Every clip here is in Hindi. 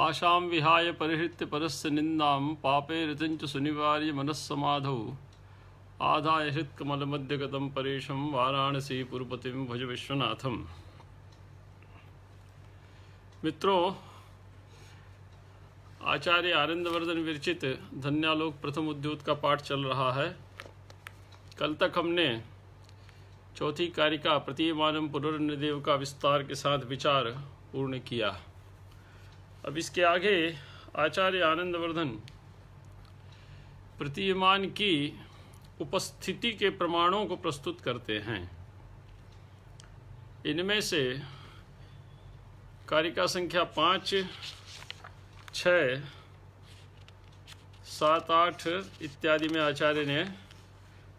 आशा विहाय परहृत्य परस्य निन्दां पापे रतंच च सुनिवार्य मनस्समाधौ आदाय हृत्कमलमध्यगतं परेशं वाराणसी पुरुपतिं भज विश्वनाथम मित्रों आचार्य आनंदवर्धन विरचित धन्यालोक प्रथम उद्योग का पाठ चल रहा है कल तक हमने चौथी कारिका प्रतीयमानम पुनर्निदेव का विस्तार के साथ विचार पूर्ण किया अब इसके आगे आचार्य आनंदवर्धन प्रतिमान की उपस्थिति के प्रमाणों को प्रस्तुत करते हैं इनमें से कारिका संख्या पाँच छ सात आठ इत्यादि में आचार्य ने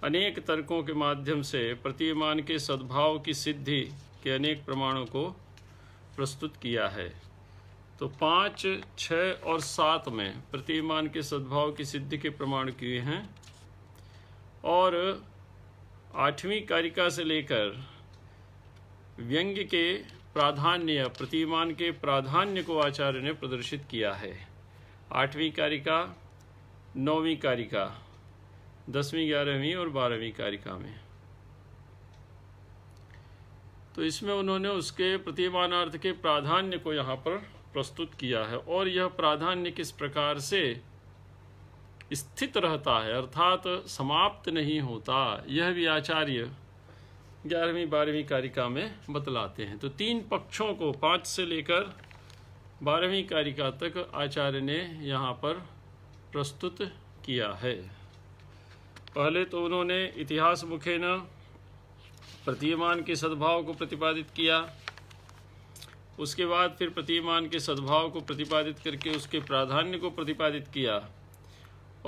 अनेक तर्कों के माध्यम से प्रतिमान के सद्भाव की सिद्धि के अनेक प्रमाणों को प्रस्तुत किया है तो पाँच छ और सात में प्रतिमान के सद्भाव की सिद्धि के प्रमाण किए हैं और आठवीं कारिका से लेकर व्यंग्य के प्राधान्य प्रतिमान के प्राधान्य को आचार्य ने प्रदर्शित किया है आठवीं कारिका नौवीं कारिका दसवीं ग्यारहवीं और बारहवीं कारिका में तो इसमें उन्होंने उसके प्रतिमानार्थ के प्राधान्य को यहाँ पर प्रस्तुत किया है और यह प्राधान्य किस प्रकार से स्थित रहता है अर्थात समाप्त नहीं होता यह भी आचार्य ग्यारहवीं बारहवीं कारिका में बतलाते हैं तो तीन पक्षों को पाँच से लेकर बारहवीं कारिका तक आचार्य ने यहाँ पर प्रस्तुत किया है पहले तो उन्होंने इतिहास मुखे न प्रतीयमान के सद्भाव को प्रतिपादित किया उसके बाद फिर प्रतिमान के सद्भाव को प्रतिपादित करके उसके प्राधान्य को प्रतिपादित किया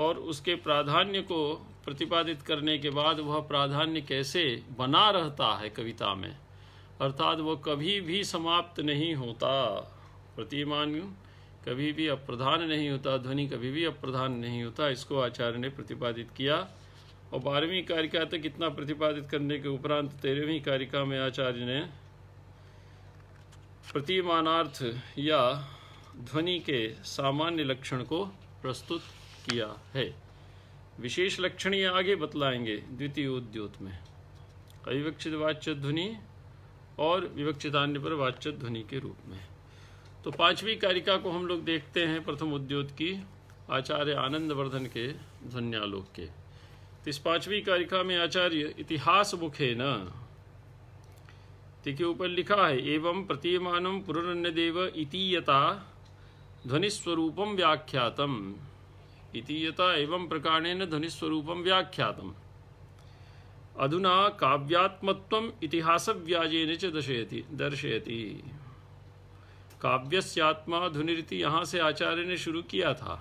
और उसके प्राधान्य को प्रतिपादित करने के बाद वह प्राधान्य कैसे बना रहता है कविता में अर्थात वह कभी भी समाप्त नहीं होता प्रतिमान कभी भी अप्रधान नहीं होता ध्वनि कभी भी अप्रधान नहीं होता इसको आचार्य ने प्रतिपादित किया और बारहवीं कारिका तक इतना प्रतिपादित करने के उपरांत तेरहवीं कारिका में आचार्य ने प्रतिमानार्थ या ध्वनि के सामान्य लक्षण को प्रस्तुत किया है विशेष लक्षण ये आगे बतलाएंगे द्वितीय उद्योत में अविवक्षित वाच्य ध्वनि और विवक्षितान्य पर वाच्य ध्वनि के रूप में तो पांचवी कारिका को हम लोग देखते हैं प्रथम उद्योत की आचार्य आनंद वर्धन के ध्वनियालोक के तो इस पांचवी कारिका में आचार्य इतिहास मुखे न देखिए ऊपर लिखा है एवं प्रतीयमानम पुनर्न्यदेव इतीयता ध्वनिस्वरूपम व्याख्यातम इतीयता एवं प्रकारेण ध्वनिस्वरूपम व्याख्यातम अधुना इतिहास व्याजेन च दर्शयति दर्शयति काव्यस्यात्मा ध्वनिरीति यहाँ से आचार्य ने शुरू किया था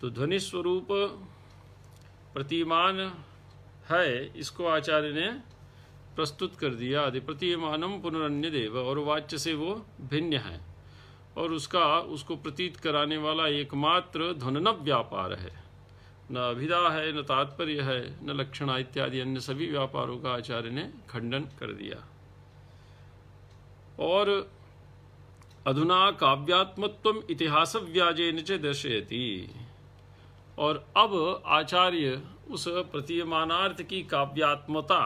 तो ध्वनि स्वरूप प्रतिमान है इसको आचार्य ने प्रस्तुत कर दिया आदि प्रतीयमानम पुनरन्य देव और वाच्य से वो भिन्न है और उसका उसको प्रतीत कराने वाला एकमात्र ध्वनन व्यापार है न अभिधा है न तात्पर्य है न लक्षण इत्यादि अन्य सभी व्यापारों का आचार्य ने खंडन कर दिया और अधुना काव्यात्मत्व इतिहास व्याजेन च दर्शयती और अब आचार्य उस प्रतीयमानार्थ की काव्यात्मता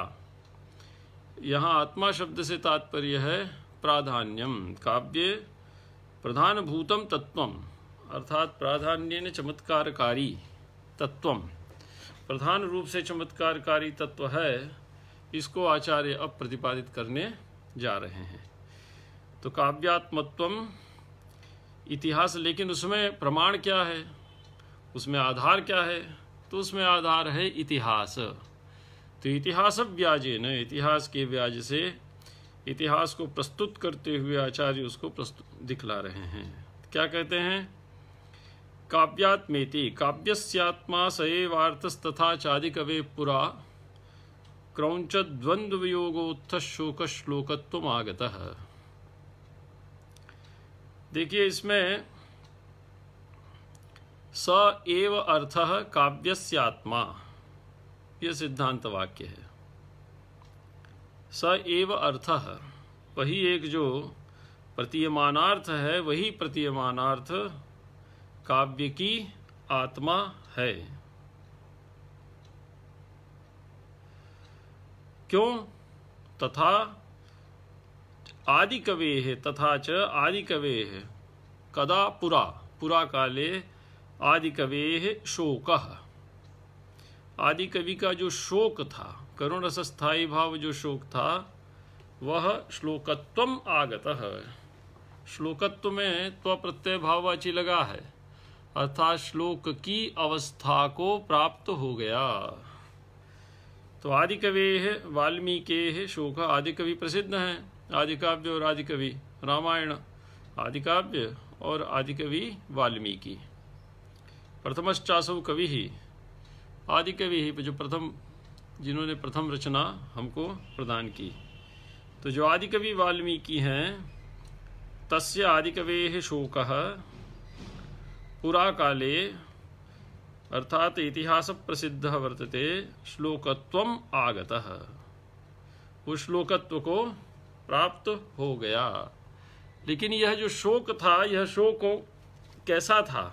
यहाँ आत्मा शब्द से तात्पर्य है प्राधान्यम काव्य प्रधानभूतम तत्वम अर्थात प्राधान्य ने चमत्कारकारी तत्वम प्रधान रूप से चमत्कारकारी तत्व है इसको आचार्य अब प्रतिपादित करने जा रहे हैं तो काव्यात्मत्वम इतिहास लेकिन उसमें प्रमाण क्या है उसमें आधार क्या है तो उसमें आधार है इतिहास तो इतिहास व्याजे न इतिहास के व्याज से इतिहास को प्रस्तुत करते हुए आचार्य उसको प्रस्तुत दिखला रहे हैं क्या कहते हैं काव्यात्मेति काव्यस्यात्मा सएवार्थस्तथा चादि कवे पुरा क्रौंच द्वंद्वयोगोत्थ शोक श्लोकत्व आगत देखिए इसमें स एव अर्थ काव्यस्यात्मा यह सिद्धांत वाक्य है स एव अर्थ वही एक जो प्रतीयमानार्थ है वही प्रतीयमानार्थ काव्य की आत्मा है क्यों तथा आदि कवे है तथा च आदि कवे है कदा पुरा पुरा काले आदि कवे शोक आदि कवि का जो शोक था करुण स्थायी भाव जो शोक था वह श्लोकत्व आगत श्लोकत्व में त्व प्रत्यय भाव अची लगा है अर्थात श्लोक की अवस्था को प्राप्त हो गया तो आदि कवि वाल्मीकि शोक आदि कवि प्रसिद्ध हैं काव्य और आदि कवि रामायण काव्य और आदि कवि वाल्मीकि प्रथमश्चासव कवि ही आदि कवि ही जो प्रथम जिन्होंने प्रथम रचना हमको प्रदान की तो जो आदि कवि वाल्मीकि हैं तस् आदि कवे शोक पुरा काले अर्थात इतिहास प्रसिद्ध वर्तते श्लोकत्व आगत उस श्लोकत्व को प्राप्त हो गया लेकिन यह जो शोक था यह शोक कैसा था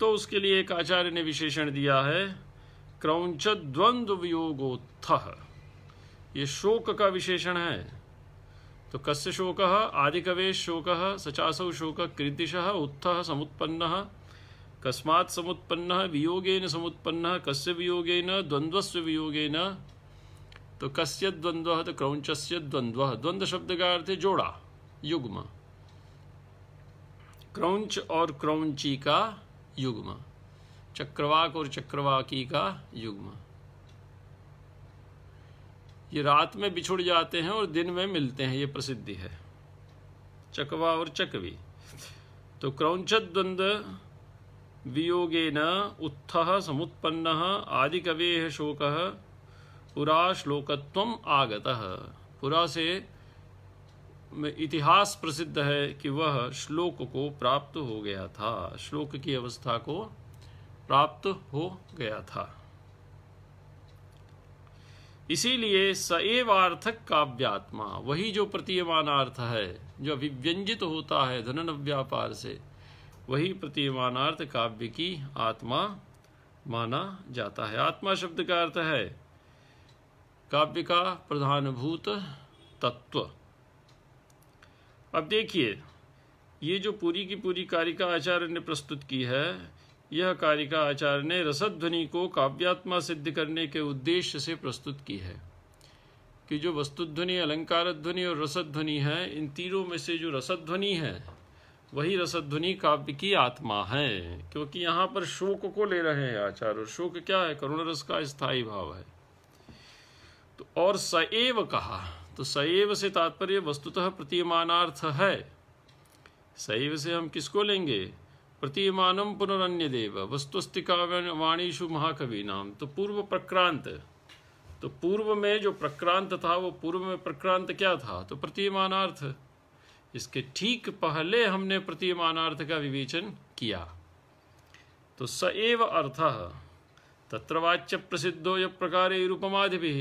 तो उसके लिए एक आचार्य ने विशेषण दिया है क्रौच द्वंद्व ये शोक का विशेषण है तो कस्य शोक आदिकवे शोक सचासौ शोक कृतिश उत्थ समुत्पन्न कस्मात् समुत्पन्न वियोगेन समुत्पन्न कस्य वियोगेन द्वंद्वस्व वियोगेन तो कस्य तो द्वंद्व तो क्रौंचस्य द्वंद्व द्वंद शब्द का अर्थ है जोड़ा युग्म क्रौंच और क्रौची का युग्म चक्रवाक और चक्रवाकी का युग्म ये रात में बिछुड़ जाते हैं और दिन में मिलते हैं ये प्रसिद्धि है चकवा और चकवी तो वियोगे न उत्थ समुत्पन्न आदि कवे शोक पुरा श्लोकत्व आगत पुरा से में इतिहास प्रसिद्ध है कि वह श्लोक को प्राप्त हो गया था श्लोक की अवस्था को प्राप्त हो गया था इसीलिए सएवार्थक काव्यात्मा वही जो प्रतीयमान अर्थ है जो अभिव्यंजित होता है धनन व्यापार से वही अर्थ काव्य की आत्मा माना जाता है आत्मा शब्द का अर्थ है काव्य का प्रधानभूत तत्व अब देखिए ये जो पूरी की पूरी कारिका आचार्य ने प्रस्तुत की है यह कारिका आचार्य ने रसद ध्वनि को काव्यात्मा सिद्ध करने के उद्देश्य से प्रस्तुत की है कि जो वस्तुध्वनि अलंकार ध्वनि और रसद ध्वनि है इन तीनों में से जो रसद ध्वनि है वही रसद ध्वनि काव्य की आत्मा है क्योंकि यहाँ पर शोक को ले रहे हैं आचार्य और शोक क्या है करुण रस का स्थायी भाव है तो और सएव कहा तो सैव से तात्पर्य वस्तुतः प्रतीयमानार्थ है सैव से हम किसको लेंगे प्रतीयमानम पुनरन्य देव वस्तुस्ति वाणीशु महाकवि नाम तो पूर्व प्रक्रांत तो पूर्व में जो प्रक्रांत था वो पूर्व में प्रक्रांत क्या था तो प्रतीयमानार्थ इसके ठीक पहले हमने प्रतीयमानार्थ का विवेचन किया तो स एव अर्थ तत्र वाच्य प्रसिद्धो य प्रकार भी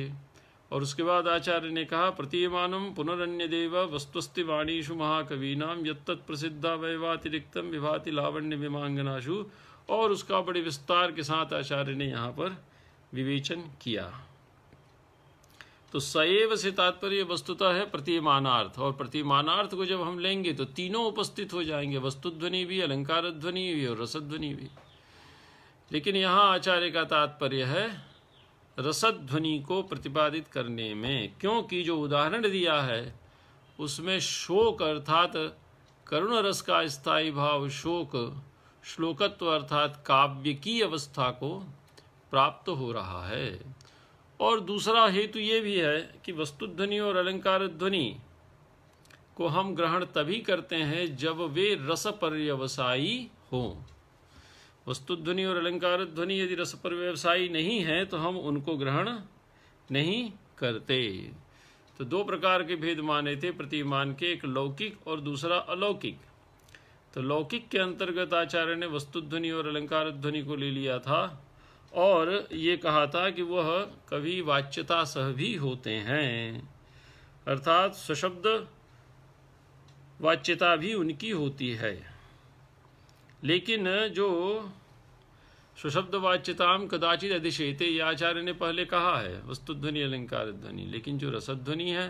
और उसके बाद आचार्य ने कहा प्रतीयमान पुनरन्य देव वस्तुस्ति वाणीषु महाकवीना यत्त प्रसिद्धा वैवातिरिक्त विभाति लावण्य विमांगनाशु और उसका बड़े विस्तार के साथ आचार्य ने यहाँ पर विवेचन किया तो सएव से तात्पर्य वस्तुता है प्रतिमानार्थ और प्रतिमानार्थ को जब हम लेंगे तो तीनों उपस्थित हो जाएंगे वस्तुध्वनि भी अलंकार ध्वनि भी और रसध्वनि भी लेकिन यहाँ आचार्य का तात्पर्य है रसद ध्वनि को प्रतिपादित करने में क्योंकि जो उदाहरण दिया है उसमें शोक अर्थात करुण रस का स्थायी भाव शोक श्लोकत्व अर्थात काव्य की अवस्था को प्राप्त हो रहा है और दूसरा हेतु ये भी है कि वस्तुध्वनि और अलंकार ध्वनि को हम ग्रहण तभी करते हैं जब वे रस पर्यवसायी हों वस्तु ध्वनि और अलंकार ध्वनि यदि रस पर व्यवसायी नहीं है तो हम उनको ग्रहण नहीं करते तो दो प्रकार के भेद माने थे प्रतिमान के एक लौकिक और दूसरा अलौकिक तो लौकिक के अंतर्गत आचार्य ने वस्तु ध्वनि और अलंकार ध्वनि को ले लिया था और ये कहा था कि वह कभी वाच्यता सह भी होते हैं अर्थात सशब्द वाच्यता भी उनकी होती है लेकिन जो सुशब्द वाच्यताम कदाचित अधिशेते ये आचार्य ने पहले कहा है वस्तुध्वनि अलंकार ध्वनि लेकिन जो रसध्वनि है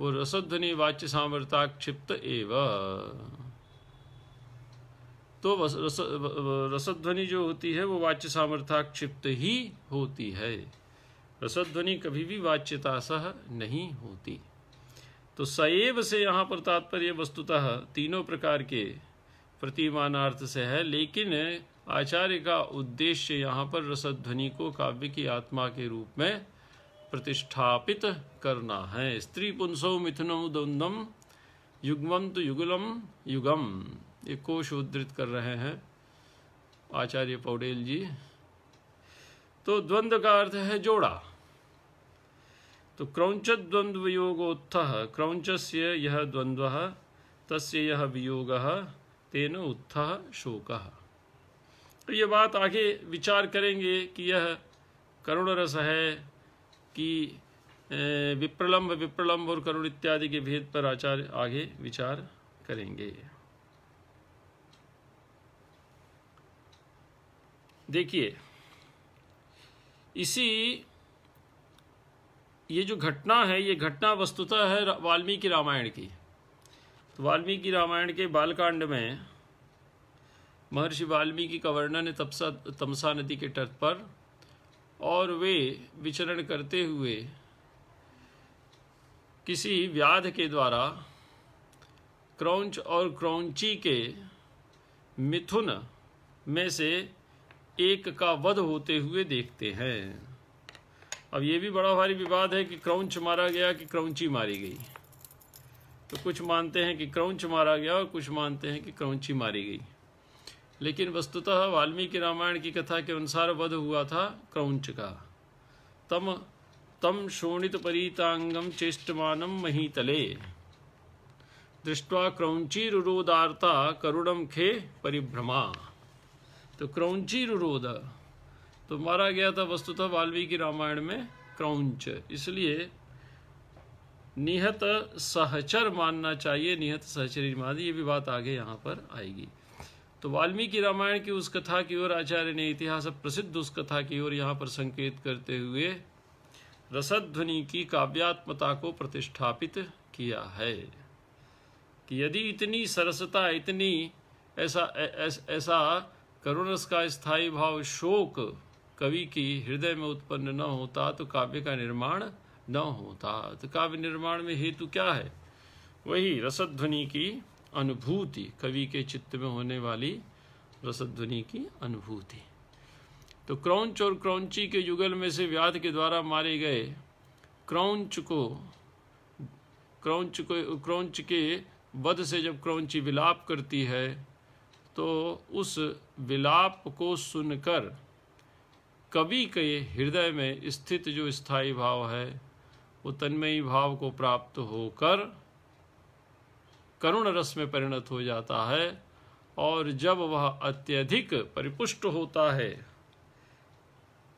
वो रसध्वनि वाच्य सामर्ता क्षिप्त एव तो रस रसध्वनि जो होती है वो वाच्य सामर्था क्षिप्त ही होती है रसध्वनि कभी भी वाच्यता सह नहीं होती तो सएव से यहाँ पर तात्पर्य वस्तुतः तीनों प्रकार के प्रतिमानार्थ से है लेकिन आचार्य का उद्देश्य यहाँ पर रसद ध्वनि को काव्य की आत्मा के रूप में प्रतिष्ठापित करना है स्त्री पुंसो मिथुनम द्वंदम युगमंत युगलम युगम ये कोश उद्धृत कर रहे हैं आचार्य पौडेल जी तो द्वंद्व का अर्थ है जोड़ा तो क्रौच द्वंद्व योगोत्थ क्रौंच से यह द्वंद्व तस् यह वियोग तेन उत्थ शोक तो ये बात आगे विचार करेंगे कि यह करुण रस है कि विप्रलम्ब विप्रलम्ब और करुण इत्यादि के भेद पर आचार्य आगे विचार करेंगे देखिए इसी ये जो घटना है ये घटना वस्तुतः है वाल्मीकि रामायण की तो वाल्मीकि रामायण के बालकांड में महर्षि वाल्मीकि का वर्णन तपसा तमसा नदी के तट पर और वे विचरण करते हुए किसी व्याध के द्वारा क्रौंच और क्रौंची के मिथुन में से एक का वध होते हुए देखते हैं अब ये भी बड़ा भारी विवाद है कि क्रौंच मारा गया कि क्रौंची मारी गई तो कुछ मानते हैं कि क्रौंच मारा गया और कुछ मानते हैं कि क्रौंची मारी गई लेकिन वस्तुतः वाल्मीकि रामायण की कथा के अनुसार वध हुआ था क्रौंच का तम तम शोणित परीतांगम चेष्टमानम मही तले दृष्टवा क्रौंची रुरोदारता करुणम खे परिभ्रमा तो क्रौची रुरोद तो मारा गया था वस्तुतः वाल्मीकि रामायण में क्रौंच इसलिए निहत सहचर मानना चाहिए निहत सहचरी मान ये भी बात आगे यहाँ पर आएगी तो वाल्मीकि रामायण की उस कथा की ओर आचार्य ने इतिहास प्रसिद्ध उस कथा की ओर यहाँ पर संकेत करते हुए रसध्वनि की काव्यात्मता को प्रतिष्ठापित किया है कि यदि इतनी सरसता इतनी ऐसा ऐसा करुणस का स्थायी भाव शोक कवि की हृदय में उत्पन्न न होता तो काव्य का निर्माण न होता तो काव्य निर्माण में हेतु क्या है वही रसद ध्वनि की अनुभूति कवि के चित्त में होने वाली रसद ध्वनि की अनुभूति तो क्रौंच और क्रौंची के युगल में से व्याध के द्वारा मारे गए क्रौंच को क्रौंच को क्रौंच के वध से जब क्रौंची विलाप करती है तो उस विलाप को सुनकर कवि के हृदय में स्थित जो स्थायी भाव है वो तन्मयी भाव को प्राप्त होकर करुण रस में परिणत हो जाता है और जब वह अत्यधिक परिपुष्ट होता है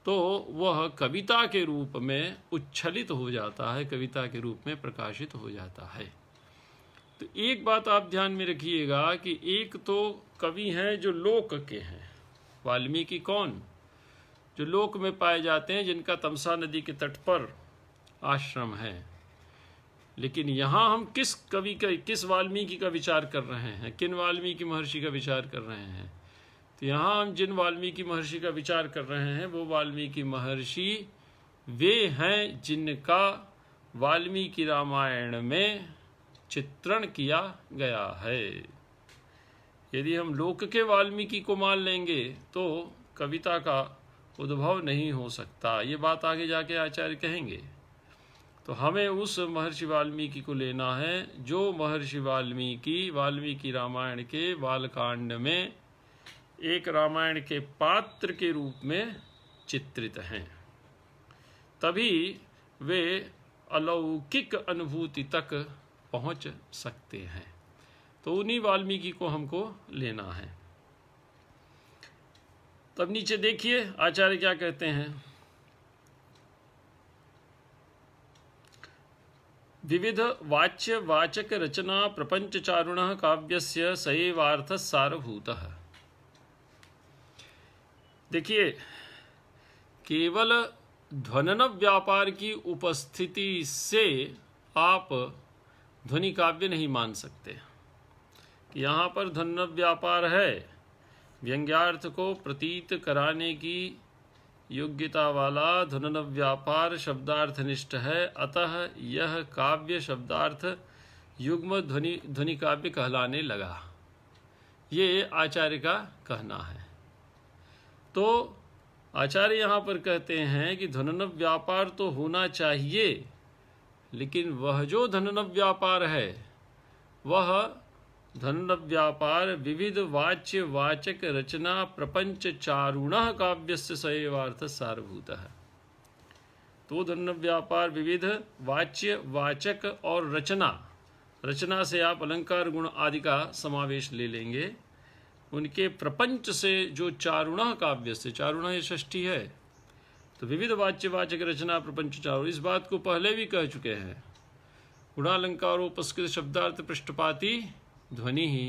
तो वह कविता के रूप में उच्छलित हो जाता है कविता के रूप में प्रकाशित हो जाता है तो एक बात आप ध्यान में रखिएगा कि एक तो कवि हैं जो लोक के हैं वाल्मीकि कौन जो लोक में पाए जाते हैं जिनका तमसा नदी के तट पर आश्रम है लेकिन यहाँ हम किस कवि का किस वाल्मीकि का विचार कर रहे हैं किन वाल्मीकि महर्षि का विचार कर रहे हैं तो यहाँ हम जिन वाल्मीकि महर्षि का विचार कर रहे हैं वो वाल्मीकि महर्षि वे हैं जिनका वाल्मीकि रामायण में चित्रण किया गया है यदि हम लोक के वाल्मीकि को मान लेंगे तो कविता का उद्भव नहीं हो सकता ये बात आगे जाके आचार्य कहेंगे तो हमें उस महर्षि वाल्मीकि को लेना है जो महर्षि वाल्मीकि वाल्मीकि रामायण के बालकांड में एक रामायण के पात्र के रूप में चित्रित हैं तभी वे अलौकिक अनुभूति तक पहुंच सकते हैं तो उन्हीं वाल्मीकि को हमको लेना है तब नीचे देखिए आचार्य क्या कहते हैं विविध वाच्य वाचक रचना प्रपंच चारुण काव्य सैवार्थ सारभूत देखिए केवल ध्वनन व्यापार की उपस्थिति से आप ध्वनि काव्य नहीं मान सकते यहाँ पर ध्वनन व्यापार है व्यंग्यार्थ को प्रतीत कराने की योग्यता वाला धुनन व्यापार शब्दार्थनिष्ठ है अतः यह काव्य शब्दार्थ युग्म ध्वनि ध्वनि काव्य कहलाने लगा ये आचार्य का कहना है तो आचार्य यहाँ पर कहते हैं कि धनन व्यापार तो होना चाहिए लेकिन वह जो धनन व्यापार है वह धन व्यापार विविध वाच्य वाचक रचना प्रपंच चारुण काव्य से सारभूत सारभूत तो धन व्यापार विविध वाच्य वाचक और रचना रचना से आप अलंकार गुण आदि का समावेश ले लेंगे उनके प्रपंच से जो चारुण काव्य से चारुण ये षष्ठी है तो विविध वाच्य वाचक रचना प्रपंच चारुण इस बात को पहले भी कह चुके हैं गुणालंकारोपस्कृत शब्दार्थ पृष्ठपाती ध्वनि ही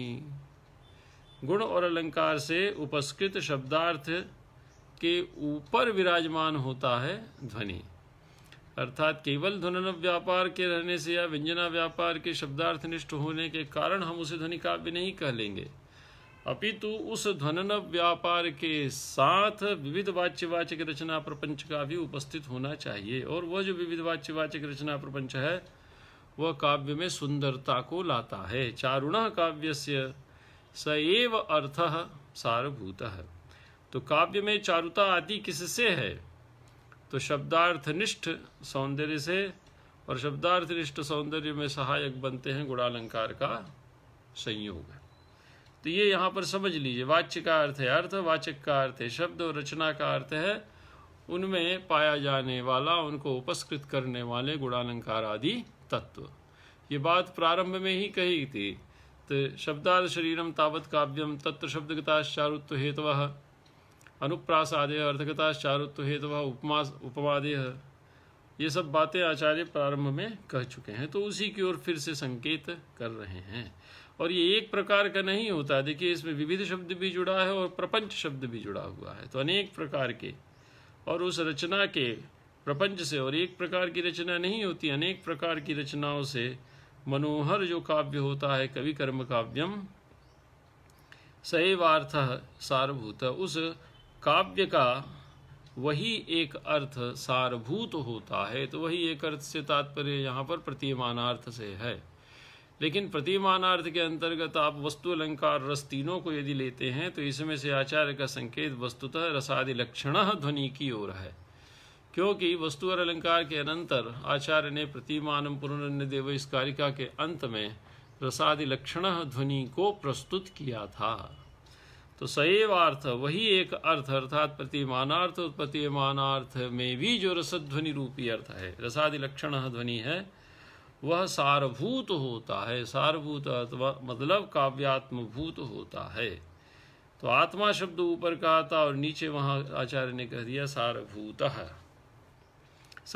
गुण और अलंकार से उपस्कृत शब्दार्थ के ऊपर विराजमान होता है ध्वनि अर्थात केवल ध्वनन व्यापार के रहने से या व्यंजना व्यापार के शब्दार्थ निष्ठ होने के कारण हम उसे ध्वनि काव्य नहीं कह लेंगे अपितु उस ध्वनन व्यापार के साथ विविध वाच्यवाचक रचना प्रपंच का भी उपस्थित होना चाहिए और वह जो विविध वाच्यवाचक रचना प्रपंच है वह काव्य में सुंदरता को लाता है चारुण काव्य से स एव अर्थ सारभूत तो काव्य में चारुता आदि किससे है तो शब्दार्थनिष्ठ सौंदर्य से और शब्दार्थनिष्ठ सौंदर्य में सहायक बनते हैं गुणालंकार का संयोग तो ये यहाँ पर समझ लीजिए वाच्य का अर्थ है अर्थ वाचक का अर्थ है शब्द और रचना का अर्थ है उनमें पाया जाने वाला उनको उपस्कृत करने वाले गुणालंकार आदि तत्व ये बात प्रारंभ में ही कही थी तो शब्दाद शरीरम तावत काव्यम तत्र शब्दगताश्चारुत्व हेतव अनुप्रासादय अर्थगताश्चारुत्व हेतु उपमा उपमादेय ये सब बातें आचार्य प्रारंभ में कह चुके हैं तो उसी की ओर फिर से संकेत कर रहे हैं और ये एक प्रकार का नहीं होता देखिए इसमें विविध शब्द भी जुड़ा है और प्रपंच शब्द भी जुड़ा हुआ है तो अनेक प्रकार के और उस रचना के प्रपंच से और एक प्रकार की रचना नहीं होती अनेक प्रकार की रचनाओं से मनोहर जो काव्य होता है कवि कर्म काव्यम अर्थ सारभूत उस काव्य का वही एक अर्थ सारभूत होता है तो वही एक अर्थ से तात्पर्य यहाँ पर प्रतिमानार्थ से है लेकिन प्रतिमानार्थ के अंतर्गत आप वस्तु अलंकार रस तीनों को यदि लेते हैं तो इसमें से आचार्य का संकेत वस्तुतः रसादि लक्षण ध्वनि की ओर है क्योंकि वस्तु और अलंकार के अनंतर आचार्य ने प्रतिमान पुनर्न देव इस कारिका के अंत में प्रसादी लक्षण ध्वनि को प्रस्तुत किया था तो अर्थ वही एक अर्थ अर्थात प्रतिमानार्थ और प्रतिमानार्थ में भी जो ध्वनि रूपी अर्थ है रसादि लक्षण ध्वनि है वह सारभूत होता है सारभूत मतलब काव्यात्मभूत होता है तो आत्मा शब्द ऊपर कहा था और नीचे वहाँ आचार्य ने कह दिया सारभूत है स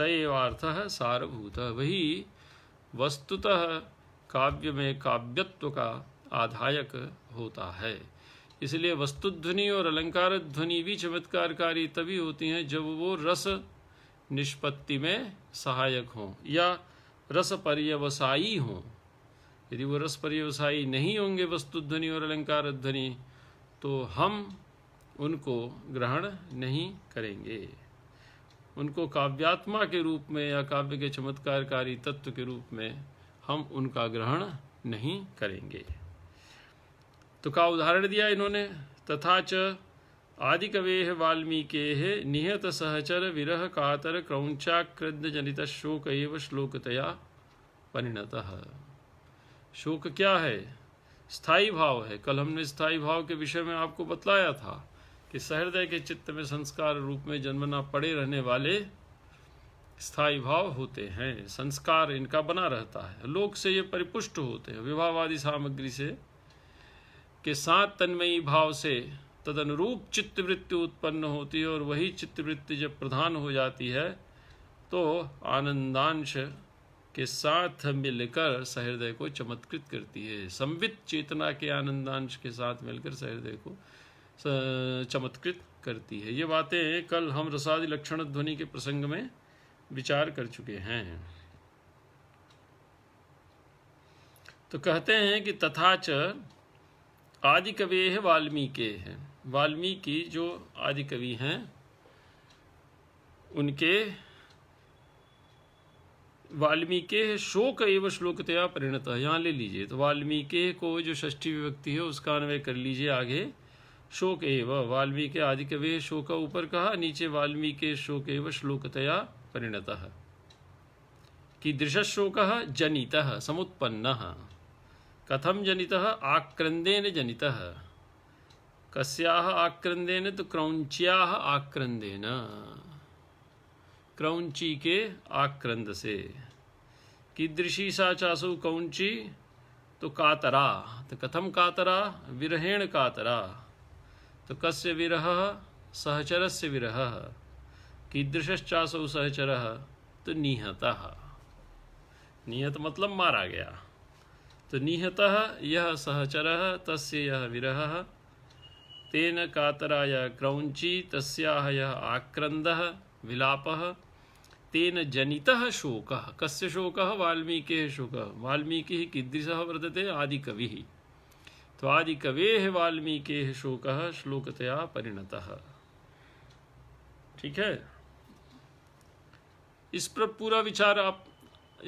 है सारभूत वही वस्तुतः काव्य में काव्यत्व का आधायक होता है इसलिए वस्तुध्वनि और अलंकार ध्वनि भी चमत्कारकारी तभी होती हैं जब वो रस निष्पत्ति में सहायक हों या रस पर्यवसायी हों यदि वो रस पर्यवसायी नहीं होंगे वस्तुध्वनि और अलंकार ध्वनि तो हम उनको ग्रहण नहीं करेंगे उनको काव्यात्मा के रूप में या काव्य के चमत्कारकारी तत्व के रूप में हम उनका ग्रहण नहीं करेंगे तो का उदाहरण दिया इन्होंने तथा च आदि कवे वाल्मीके निहत सहचर विरह कातर क्रौचाक्रद जनित शोक एवं श्लोकतया परिणत शोक क्या है स्थाई भाव है कल हमने स्थाई भाव के विषय में आपको बतलाया था कि सहृदय के चित्त में संस्कार रूप में जन्मना पड़े रहने वाले स्थायी भाव होते हैं संस्कार इनका बना रहता है लोक से ये परिपुष्ट होते हैं विवाहवादी सामग्री से के साथ तन्मयी भाव से तद अनुरूप चित्तवृत्ति उत्पन्न होती है और वही चित्तवृत्ति जब प्रधान हो जाती है तो आनंदांश के साथ मिलकर सहृदय को चमत्कृत करती है संवित चेतना के आनंदांश के साथ मिलकर सहृदय को चमत्कृत करती है ये बातें कल हम रसाद लक्षण ध्वनि के प्रसंग में विचार कर चुके हैं तो कहते हैं कि तथाच आदि कवि है वाल्मीकि है वाल्मीकि जो आदि कवि हैं उनके वाल्मीकि शोक एवं श्लोकतया परिणत यहाँ ले लीजिए तो वाल्मीकि को जो षष्ठी विभक्ति है उसका अन्वय कर लीजिए आगे शोक एव वाल्मीकि आदि कवे शोक ऊपर कहा नीचे वाल्मीकि शोक एव श्लोकतया परिणत दृश शोक जनित समुत्पन्न कथम जनित आक्रंदेन जनित कस्याह आक्रंदेन तो क्रौंच्या आक्रंदेन क्रौंची के आक्रंद से कीदृशी सा चासु कौंची तो कातरा तो कथम कातरा विरहेण कातरा तो कस्य विरह सहचर से विरह कीदृश्चासौ सहचर तो निहता निहत मतलब मारा गया तो निहत यह सहचर तस्य यह विरह तेन कातराय क्रौंची तस्याह यह आक्रंद विलाप तेन जनितः शोक कस्य शोक वाल्मीकि शोक वाल्मीकि कीदृश वर्तते आदिकवि कवे वाल्मीकि शोक श्लोकतया परिणत ठीक है इस पर पूरा विचार आप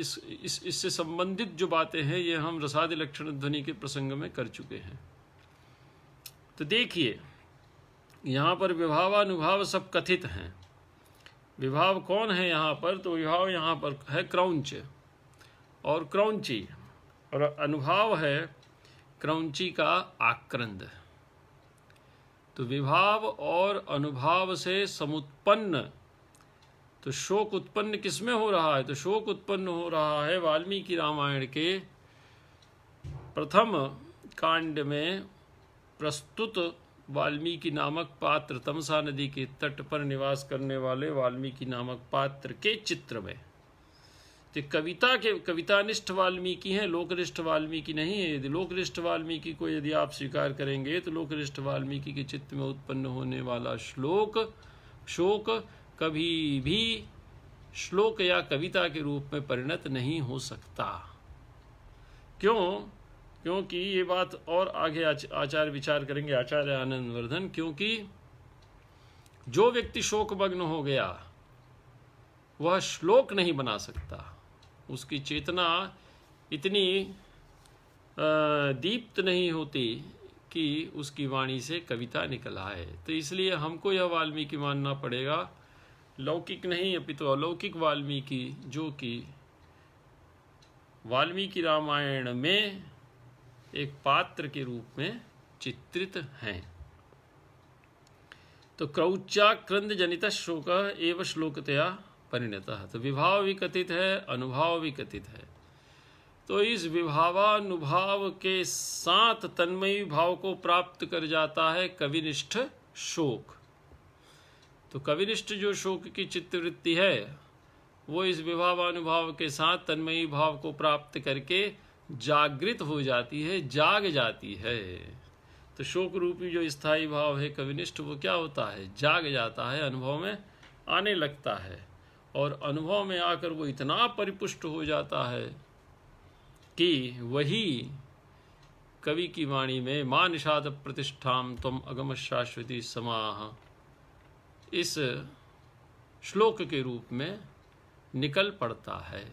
इस इस इससे संबंधित जो बातें हैं ये हम रसाद लक्षण ध्वनि के प्रसंग में कर चुके हैं तो देखिए यहाँ पर विभावानुभाव सब कथित हैं विभाव कौन है यहाँ पर तो विभाव यहाँ पर है क्रौंच और क्रौंची और अनुभाव है क्रौची का आक्रंद तो विभाव और अनुभाव से समुत्पन्न तो शोक उत्पन्न किसमें हो रहा है तो शोक उत्पन्न हो रहा है वाल्मीकि रामायण के प्रथम कांड में प्रस्तुत वाल्मीकि नामक पात्र तमसा नदी के तट पर निवास करने वाले वाल्मीकि नामक पात्र के चित्र में तो कविता के कवितानिष्ठ वाल्मीकि हैं लोकनिष्ठ वाल्मीकि नहीं है यदि लोकनिष्ठ वाल्मीकि को यदि आप स्वीकार करेंगे तो लोकनिष्ठ वाल्मीकि के चित्त में उत्पन्न होने वाला श्लोक शोक कभी भी श्लोक या कविता के रूप में परिणत नहीं हो सकता क्यों क्योंकि ये बात और आगे आचार्य विचार करेंगे आचार्य आनंद वर्धन क्योंकि जो व्यक्ति शोकमग्न हो गया वह श्लोक नहीं बना सकता उसकी चेतना इतनी दीप्त नहीं होती कि उसकी वाणी से कविता निकल आए तो इसलिए हमको यह वाल्मीकि मानना पड़ेगा लौकिक नहीं अपितु तो अलौकिक वाल्मीकि जो कि वाल्मीकि रामायण में एक पात्र के रूप में चित्रित हैं तो क्रौचाक्रंद जनित शोक एवं श्लोकतया परिणत तो विभाव भी कथित है अनुभाव भी कथित है तो इस विभावानुभाव के साथ तन्मयी भाव को प्राप्त कर जाता है कविनिष्ठ शोक तो कविनिष्ठ जो शोक की चित्तवृत्ति है वो इस विभावानुभाव के साथ तन्मयी भाव को प्राप्त करके जागृत हो जाती है जाग जाती है तो शोक रूपी जो स्थायी भाव है कविनिष्ठ वो क्या होता है जाग जाता है अनुभव में आने लगता है और अनुभव में आकर वो इतना परिपुष्ट हो जाता है कि वही कवि की वाणी में मां निषाद प्रतिष्ठाम तम अगम शाश्वती समाह इस श्लोक के रूप में निकल पड़ता है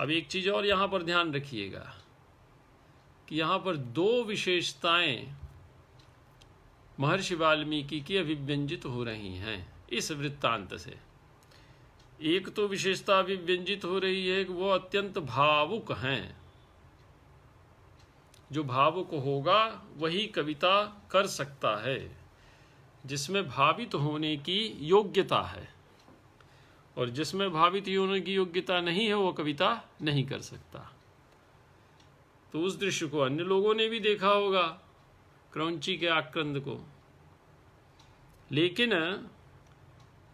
अब एक चीज़ और यहां पर ध्यान रखिएगा कि यहाँ पर दो विशेषताएं महर्षि वाल्मीकि की अभिव्यंजित हो रही हैं इस वृत्तांत से एक तो विशेषता अभी व्यंजित हो रही है कि वो अत्यंत भावुक हैं जो भावुक होगा वही कविता कर सकता है जिसमें भावित होने की योग्यता है और जिसमें भावित होने की योग्यता नहीं है वो कविता नहीं कर सकता तो उस दृश्य को अन्य लोगों ने भी देखा होगा क्रौची के आक्रंद को लेकिन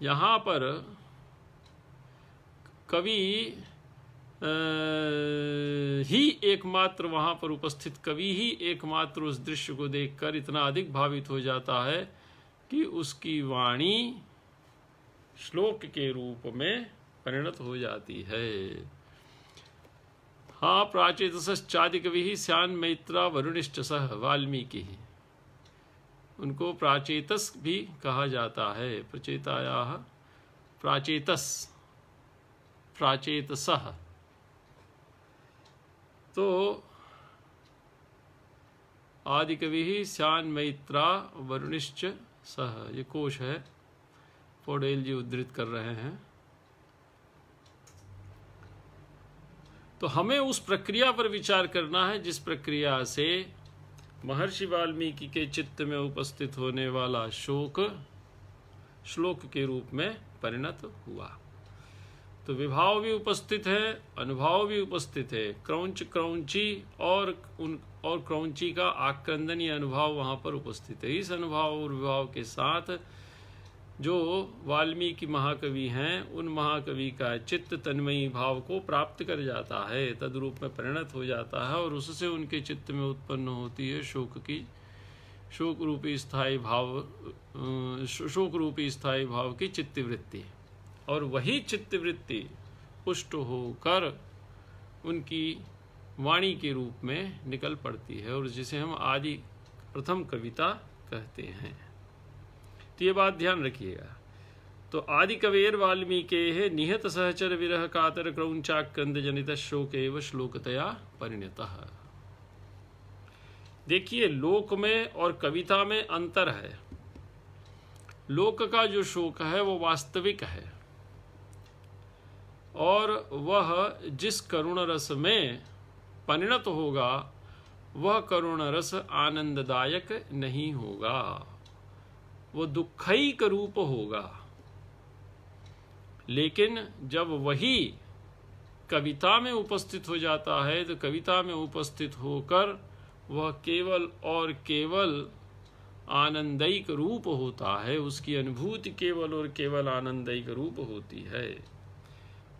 यहाँ पर कवि ही एकमात्र वहाँ पर उपस्थित कवि ही एकमात्र उस दृश्य को देखकर इतना अधिक भावित हो जाता है कि उसकी वाणी श्लोक के रूप में परिणत हो जाती है हाँ प्राचीतसादि कवि श्यान मैत्रा वरुणिष्ठ सह वाल्मीकि उनको प्राचेतस भी कहा जाता है प्रचेताया प्राचेतस प्राचेत सह तो आदि कवि ही श्यान मैत्रा वरुणिश्च सह ये कोश है पौडेल जी उद्धृत कर रहे हैं तो हमें उस प्रक्रिया पर विचार करना है जिस प्रक्रिया से महर्षि वाल्मीकि के चित्त में उपस्थित होने वाला शोक श्लोक के रूप में परिणत हुआ तो विभाव भी उपस्थित है अनुभाव भी उपस्थित है क्रौंच क्रौंची और उन और क्रौंची का आक्रंदन या अनुभाव वहाँ पर उपस्थित है इस अनुभाव और विभाव के साथ जो वाल्मीकि महाकवि हैं उन महाकवि का चित्त तन्मयी भाव को प्राप्त कर जाता है तद्रूप में परिणत हो जाता है और उससे उनके चित्त में उत्पन्न होती है शोक की शोक रूपी स्थायी भाव शोक रूपी स्थायी भाव की चित्तवृत्ति है और वही चित्तवृत्ति पुष्ट होकर उनकी वाणी के रूप में निकल पड़ती है और जिसे हम आदि प्रथम कविता कहते हैं तो ये बात ध्यान रखिएगा तो आदि कवेर वाल्मीके निहत सहचर विरह कातर क्रौंचाक्रंद जनित शोक एवं श्लोकतया परिणत देखिए लोक में और कविता में अंतर है लोक का जो शोक है वो वास्तविक है और वह जिस करुण रस में परिणत होगा वह करुण रस आनंददायक नहीं होगा वह दुखई का रूप होगा लेकिन जब वही कविता में उपस्थित हो जाता है तो कविता में उपस्थित होकर वह केवल और केवल आनंदयिक रूप होता है उसकी अनुभूति केवल और केवल आनंदयिक रूप होती है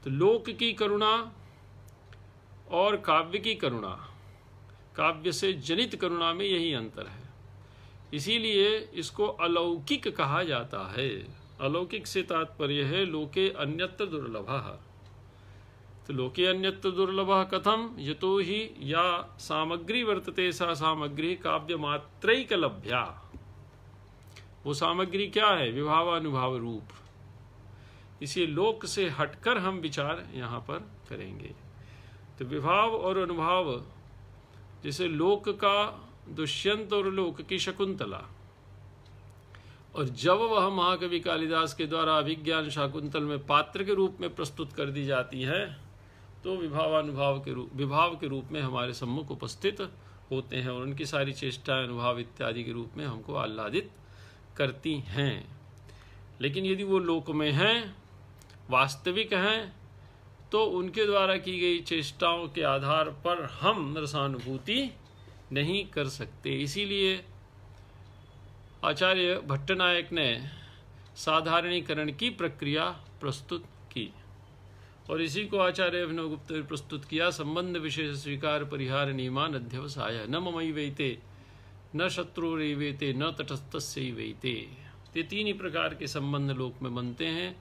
तो लोक की करुणा और काव्य की करुणा काव्य से जनित करुणा में यही अंतर है इसीलिए इसको अलौकिक कहा जाता है अलौकिक से तात्पर्य है लोके अन्यत्र दुर्लभ तो लोके अन्यत्र दुर्लभ कथम यतो ही या सामग्री वर्तते सा सामग्री काव्य मात्र लभ्या वो सामग्री क्या है विभावानुभाव रूप इसी लोक से हटकर हम विचार यहाँ पर करेंगे तो विभाव और अनुभाव जैसे लोक का दुष्यंत और लोक की शकुंतला और जब वह महाकवि कालिदास के द्वारा अभिज्ञान शाकुंतल में पात्र के रूप में प्रस्तुत कर दी जाती है तो विभावानुभाव के रूप विभाव के रूप में हमारे सम्मुख उपस्थित होते हैं और उनकी सारी चेष्टाएं अनुभाव इत्यादि के रूप में हमको आह्लादित करती हैं लेकिन यदि वो लोक में हैं वास्तविक हैं तो उनके द्वारा की गई चेष्टाओं के आधार पर हम रसानुभूति नहीं कर सकते इसीलिए आचार्य भट्टनायक ने साधारणीकरण की प्रक्रिया प्रस्तुत की और इसी को आचार्य अभिनव गुप्त ने प्रस्तुत किया संबंध विशेष स्वीकार परिहार नियमान अध्यवसाय न ममई वेते न शत्रु रेवेते न तटस्थ वेते ये तीन ही प्रकार के संबंध लोक में बनते हैं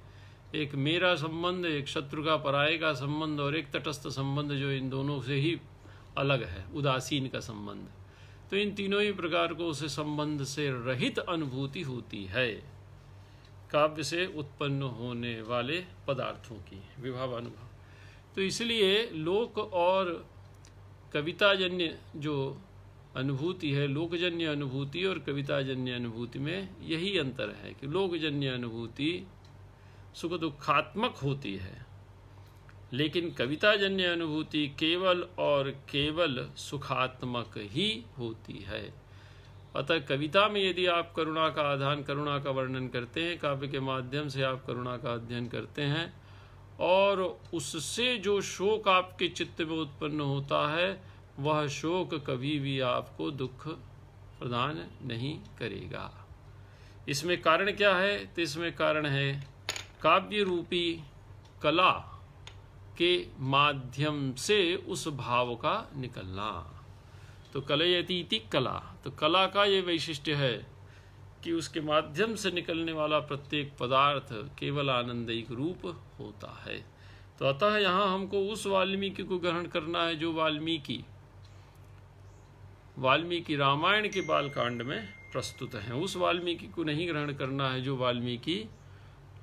एक मेरा संबंध एक शत्रु का पराये का संबंध और एक तटस्थ संबंध जो इन दोनों से ही अलग है उदासीन का संबंध तो इन तीनों ही प्रकार को उसे संबंध से रहित अनुभूति होती है काव्य से उत्पन्न होने वाले पदार्थों की अनुभव तो इसलिए लोक और कविताजन्य जो अनुभूति है लोकजन्य अनुभूति और कविताजन्य अनुभूति में यही अंतर है कि लोकजन्य अनुभूति सुख दुखात्मक होती है लेकिन कविता जन्य अनुभूति केवल और केवल सुखात्मक ही होती है अतः कविता में यदि आप करुणा का आधान करुणा का वर्णन करते हैं काव्य के माध्यम से आप करुणा का अध्ययन करते हैं और उससे जो शोक आपके चित्त में उत्पन्न होता है वह शोक कभी भी आपको दुख प्रदान नहीं करेगा इसमें कारण क्या है तो इसमें कारण है काव्य रूपी कला के माध्यम से उस भाव का निकलना तो कलयतीति कला तो कला का ये वैशिष्ट्य है कि उसके माध्यम से निकलने वाला प्रत्येक पदार्थ केवल आनंदयिक रूप होता है तो अतः यहाँ हमको उस वाल्मीकि को ग्रहण करना है जो वाल्मीकि वाल्मीकि रामायण के बालकांड में प्रस्तुत हैं उस वाल्मीकि को नहीं ग्रहण करना है जो वाल्मीकि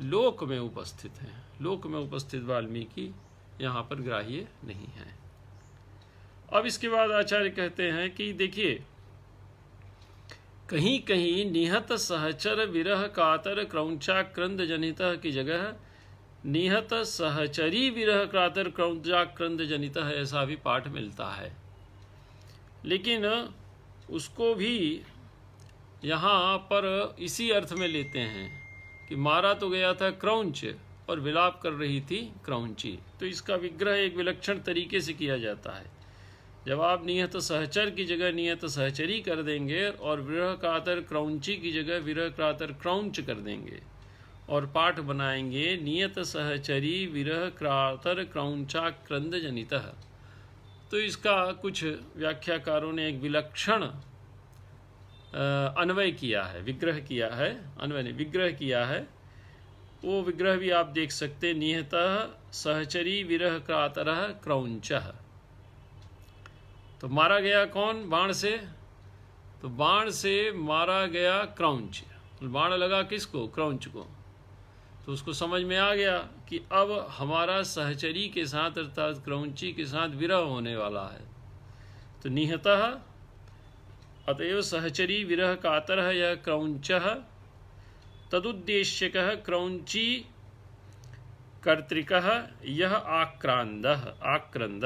लोक में उपस्थित हैं लोक में उपस्थित वाल्मीकि यहाँ पर ग्राह्य नहीं है अब इसके बाद आचार्य कहते हैं कि देखिए कहीं कहीं निहत सहचर विरह कातर क्रंद जनित की जगह निहत सहचरी विरह कातर क्रंद जनित ऐसा भी पाठ मिलता है लेकिन उसको भी यहाँ पर इसी अर्थ में लेते हैं कि मारा तो गया था क्रौंच और विलाप कर रही थी क्रौंची तो इसका विग्रह एक विलक्षण तरीके से किया जाता है जब आप नियत सहचर की जगह नियत सहचरी कर देंगे और विरह कातर क्रौंची की जगह विरह क्रातर क्रौंच कर देंगे और पाठ बनाएंगे नियत सहचरी विरह क्रातर क्रौंचा क्रंद जनित तो इसका कुछ व्याख्याकारों ने एक विलक्षण अन्वय किया है विग्रह किया है अन्वय ने विग्रह किया है वो विग्रह भी आप देख सकते निहत सहचरी विरह क्रातर क्रौंच तो मारा गया कौन बाण से तो बाण से मारा गया क्रौंच तो बाण लगा किसको क्रौंच को तो उसको समझ में आ गया कि अब हमारा सहचरी के साथ अर्थात क्रौंची के साथ विरह होने वाला है तो निहतः अतएव सहचरी विरह कातर यह क्रौंच तदुद्देश्यक क्रौंची कर्तृक यह आक्रांद आक्रंद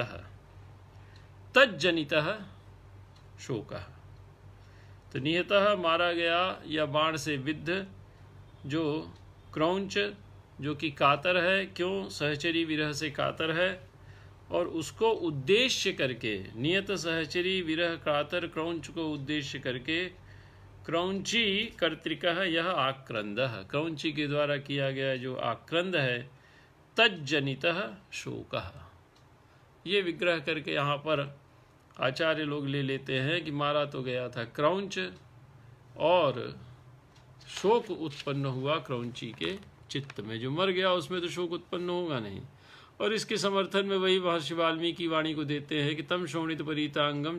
तजनित शोक तो निहत मारा गया या बाण से विद्ध जो क्रौंच जो कि कातर है क्यों सहचरी विरह से कातर है और उसको उद्देश्य करके नियत सहचरी विरह कातर क्रौंच को उद्देश्य करके क्रौंची कर्तिक यह आक्रंद क्रौंची के द्वारा किया गया जो आक्रंद है तजनित शोक ये विग्रह करके यहाँ पर आचार्य लोग ले लेते हैं कि मारा तो गया था क्रौंच और शोक उत्पन्न हुआ क्रौंची के चित्त में जो मर गया उसमें तो शोक उत्पन्न होगा नहीं और इसके समर्थन में वही महर्षि वाल्मीकि वाणी को देते हैं कि तम शोणित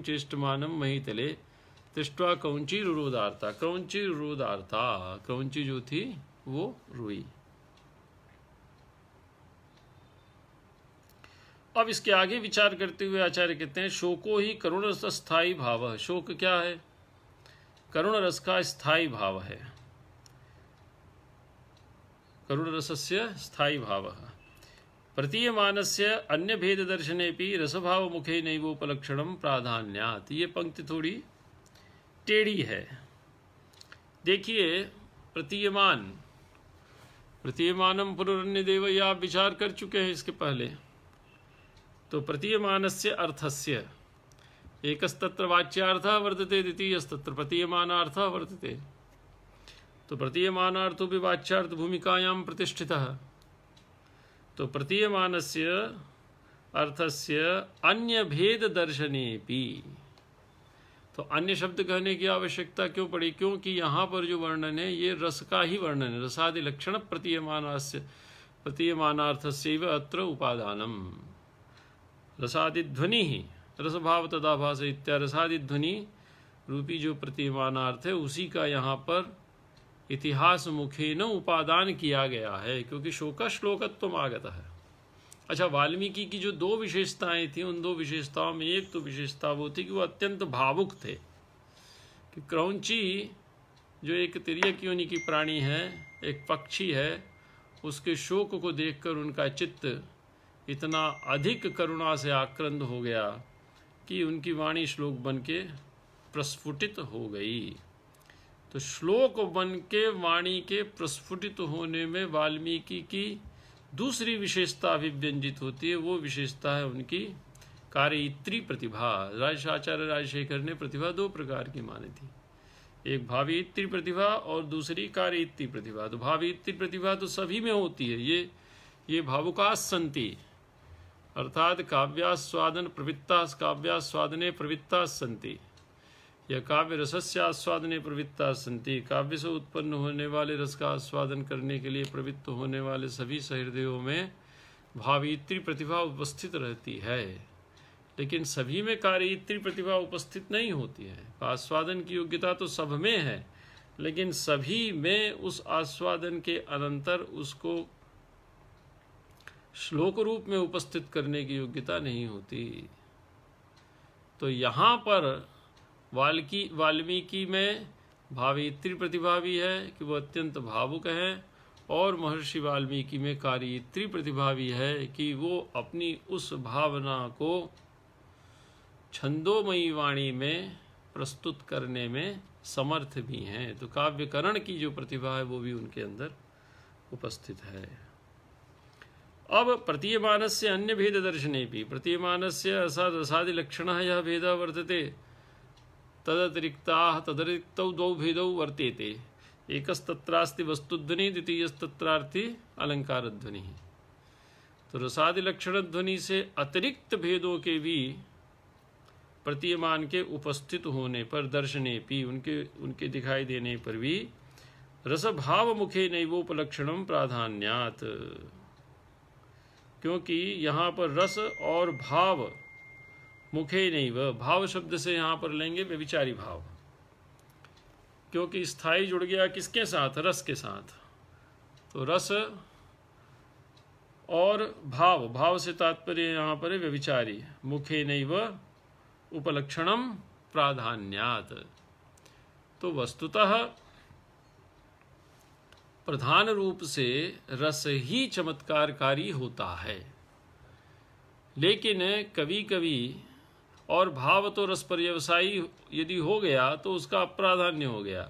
चेष्ट मानम मही तले तिष्टवा कौंची रुरोदारता क्रौंची रुरोदारता क्रौंची जो थी वो रुई अब इसके आगे विचार करते हुए आचार्य कहते हैं शोको ही करुण रस स्थायी भाव है शोक क्या है करुण रस का स्थायी भाव है करुण रस स्थायी भाव है प्रतीयमानस्य अन्य भेद दर्शने भी रसभाव मुखे नैवोपलक्षण प्राधान्यात ये पंक्ति थोड़ी टेढ़ी है देखिए प्रतीयमान प्रतीयमानम पुनरन्य देव या आप विचार कर चुके हैं इसके पहले तो प्रतीयमान से अर्थस्य एकस्तत्र वाच्यार्थ वर्तते द्वितीयस्तत्र प्रतीयमानार्थ वर्तते तो प्रतीयमानार्थो भी वाच्यार्थ भूमिकायां प्रतिष्ठितः तो प्रतीयमान से से अन्य भेद दर्शने भी तो अन्य शब्द कहने की आवश्यकता क्यों पड़ी क्योंकि यहाँ पर जो वर्णन है ये रस का ही वर्णन है रसादि लक्षण प्रतीयमानार्थ से अत्र उपादानम रसादि ध्वनि ही रसभाव तदाभास इत्या रसादि ध्वनि रूपी जो प्रतीयमानार्थ है उसी का यहाँ पर इतिहास मुखेन उपादान किया गया है क्योंकि शोका श्लोकत्व आगत है अच्छा वाल्मीकि की जो दो विशेषताएं थी उन दो विशेषताओं में एक तो विशेषता वो थी कि वो अत्यंत भावुक थे कि क्रौची जो एक तिरक योनि की प्राणी है एक पक्षी है उसके शोक को देखकर उनका चित्त इतना अधिक करुणा से आक्रंद हो गया कि उनकी वाणी श्लोक बन के प्रस्फुटित हो गई तो श्लोक वन के वाणी के प्रस्फुटित होने में वाल्मीकि की दूसरी विशेषता अभिव्यंजित होती है वो विशेषता है उनकी कार्ययित्री प्रतिभा राज राजशेखर ने प्रतिभा दो प्रकार की मानी थी एक भावित्री प्रतिभा और दूसरी कार्ययित्री प्रतिभा तो भावित्री प्रतिभा तो सभी में होती है ये ये संति अर्थात काव्यास्वादन प्रवृत्ता काव्यास्वादने प्रवृत्ता संति यह काव्य रसस्य आस्वादने प्रवृत्ता संति काव्य से उत्पन्न होने वाले रस का आस्वादन करने के लिए प्रवृत्त होने वाले सभी सहृदयों में भावित्री प्रतिभा उपस्थित रहती है लेकिन सभी में कार्यित्री प्रतिभा उपस्थित नहीं होती है आस्वादन की योग्यता तो सब में है लेकिन सभी में उस आस्वादन के अनंतर उसको श्लोक रूप में उपस्थित करने की योग्यता नहीं होती तो यहाँ पर वाल्मीकि वाल्मीकि में भावित्री प्रतिभा भी है कि वो अत्यंत भावुक हैं और महर्षि वाल्मीकि में कार्यत्री प्रतिभा भी है कि वो अपनी उस भावना को छंदोमयी वाणी में प्रस्तुत करने में समर्थ भी हैं तो काव्यकरण की जो प्रतिभा है वो भी उनके अंदर उपस्थित है अब प्रतीयमान से अन्य भेद दर्शने भी प्रतीयमान से असाद असादि लक्षण यह भेद वर्तते तदतिरिक्ता तदतिरिक्तौ द्वौ भेदौ वर्तेते एकस्तत्रास्ति वस्तुध्वनि द्वितीयस्तत्रार्थी अलंकार ध्वनि तो रसादि लक्षण ध्वनि से अतिरिक्त भेदों के भी प्रतीयमान के उपस्थित होने पर दर्शने भी उनके उनके दिखाई देने पर भी रस भाव मुखे नैवोपलक्षणम प्राधान्यात क्योंकि यहाँ पर रस और भाव मुखे ही नहीं वह भाव शब्द से यहाँ पर लेंगे व्यविचारी भाव क्योंकि स्थाई जुड़ गया किसके साथ रस के साथ तो रस और भाव भाव से तात्पर्य यहाँ पर है व्यविचारी मुखे नहीं वह उपलक्षणम प्राधान्यात तो वस्तुतः प्रधान रूप से रस ही चमत्कारकारी होता है लेकिन कभी कभी और भाव तो रस पर्यवसायी यदि हो गया तो उसका प्राधान्य हो गया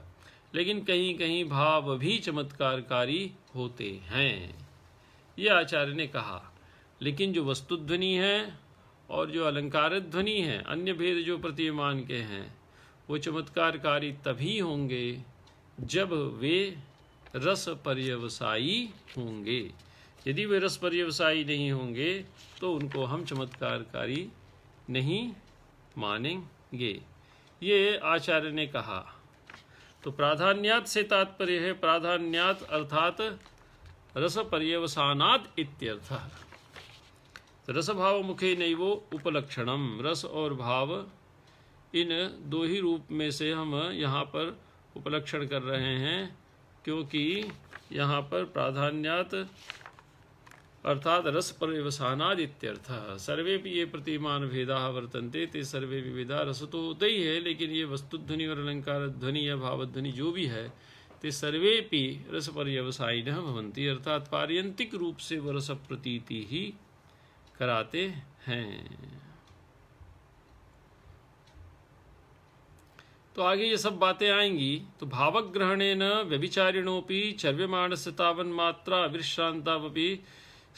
लेकिन कहीं कहीं भाव भी चमत्कारकारी होते हैं ये आचार्य ने कहा लेकिन जो वस्तुध्वनि है और जो अलंकार ध्वनि है अन्य भेद जो प्रतिमान के हैं वो चमत्कारकारी तभी होंगे जब वे रस पर्यवसायी होंगे यदि वे रस पर्यवसायी नहीं होंगे तो उनको हम चमत्कारकारी नहीं मानेंगे ये आचार्य ने कहा तो प्राधान्यात से तात्पर्य है प्राधान्यात अर्थात रस पर्यवसानात इत्यर्थ तो रस भाव मुखे नहीं वो उपलक्षणम रस और भाव इन दो ही रूप में से हम यहाँ पर उपलक्षण कर रहे हैं क्योंकि यहाँ पर प्राधान्यात अर्थात रस परिवसानादित्यर्थ सर्वे भी ये प्रतिमान भेदा वर्तनते ते सर्वे भी भेदा रस तो होते ही है लेकिन ये वस्तुध्वनि और अलंकार ध्वनि या भावध्वनि जो भी है ते सर्वे भी रस पर्यवसायी भवंती अर्थात पारियंतिक रूप से वह रस प्रतीति ही कराते हैं तो आगे ये सब बातें आएंगी तो भावग्रहणे भावग्रहणेन व्यभिचारिणोपि चर्व्यमाणस्य तावन्मात्रा अविश्रांतावपि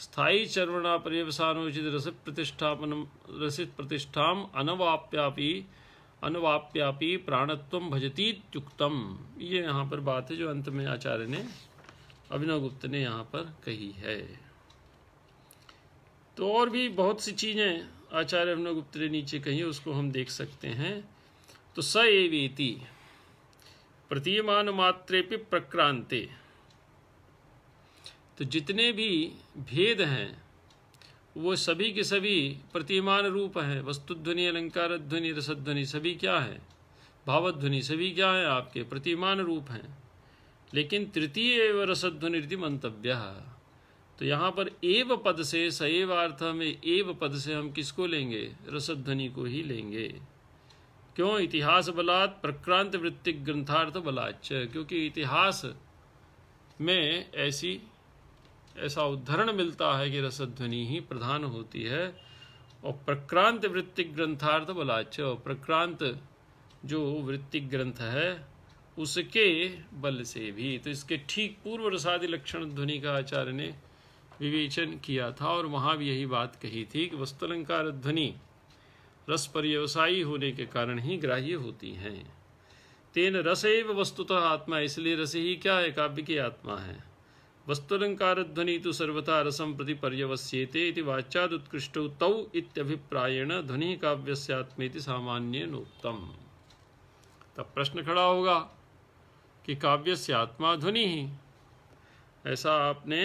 स्थायी चरवणा पर्यवसानोचित रस प्रतिष्ठापन रस प्रतिष्ठा अनवाप्यापी अनवाप्यापी प्राणत्व त्युक्तम ये यहाँ पर बात है जो अंत में आचार्य ने अभिनव गुप्त ने यहाँ पर कही है तो और भी बहुत सी चीज़ें आचार्य अभिनव गुप्त ने नीचे कही उसको हम देख सकते हैं तो स एवेति प्रतीयमान मात्रे प्रक्रांते तो जितने भी भेद हैं वो सभी के सभी प्रतिमान रूप हैं वस्तुध्वनि अलंकार ध्वनि रसध्वनि सभी क्या है भावध्वनि सभी क्या है आपके प्रतिमान रूप हैं लेकिन तृतीय एवं रसध्वनि मंतव्य तो यहाँ पर एव पद से सएव अर्थ में एव पद से हम किसको लेंगे रसध्वनि को ही लेंगे क्यों इतिहास बलात् प्रक्रांत वृत्तिक ग्रंथार्थ बलाच क्योंकि इतिहास में ऐसी ऐसा उद्धरण मिलता है कि रसध्वनि ही प्रधान होती है और प्रक्रांत वृत्तिक ग्रंथार्थ बलाच प्रक्रांत जो वृत्तिक ग्रंथ है उसके बल से भी तो इसके ठीक पूर्व रसादि लक्षण ध्वनि का आचार्य ने विवेचन किया था और वहाँ भी यही बात कही थी कि वस्तुलंकार ध्वनि रस पर्यवसायी होने के कारण ही ग्राह्य होती हैं तेन रस एव वस्तुतः आत्मा इसलिए रस ही क्या है काव्य की आत्मा है ध्वनि तो सर्वथा रसम प्रति पर्यवस्येते इति तौ इत्यभिप्रायण ध्वनि काव्यस्यात्मेति सामान्य नोक्तम तब प्रश्न खड़ा होगा कि काव्य से आत्मा ध्वनि ही ऐसा आपने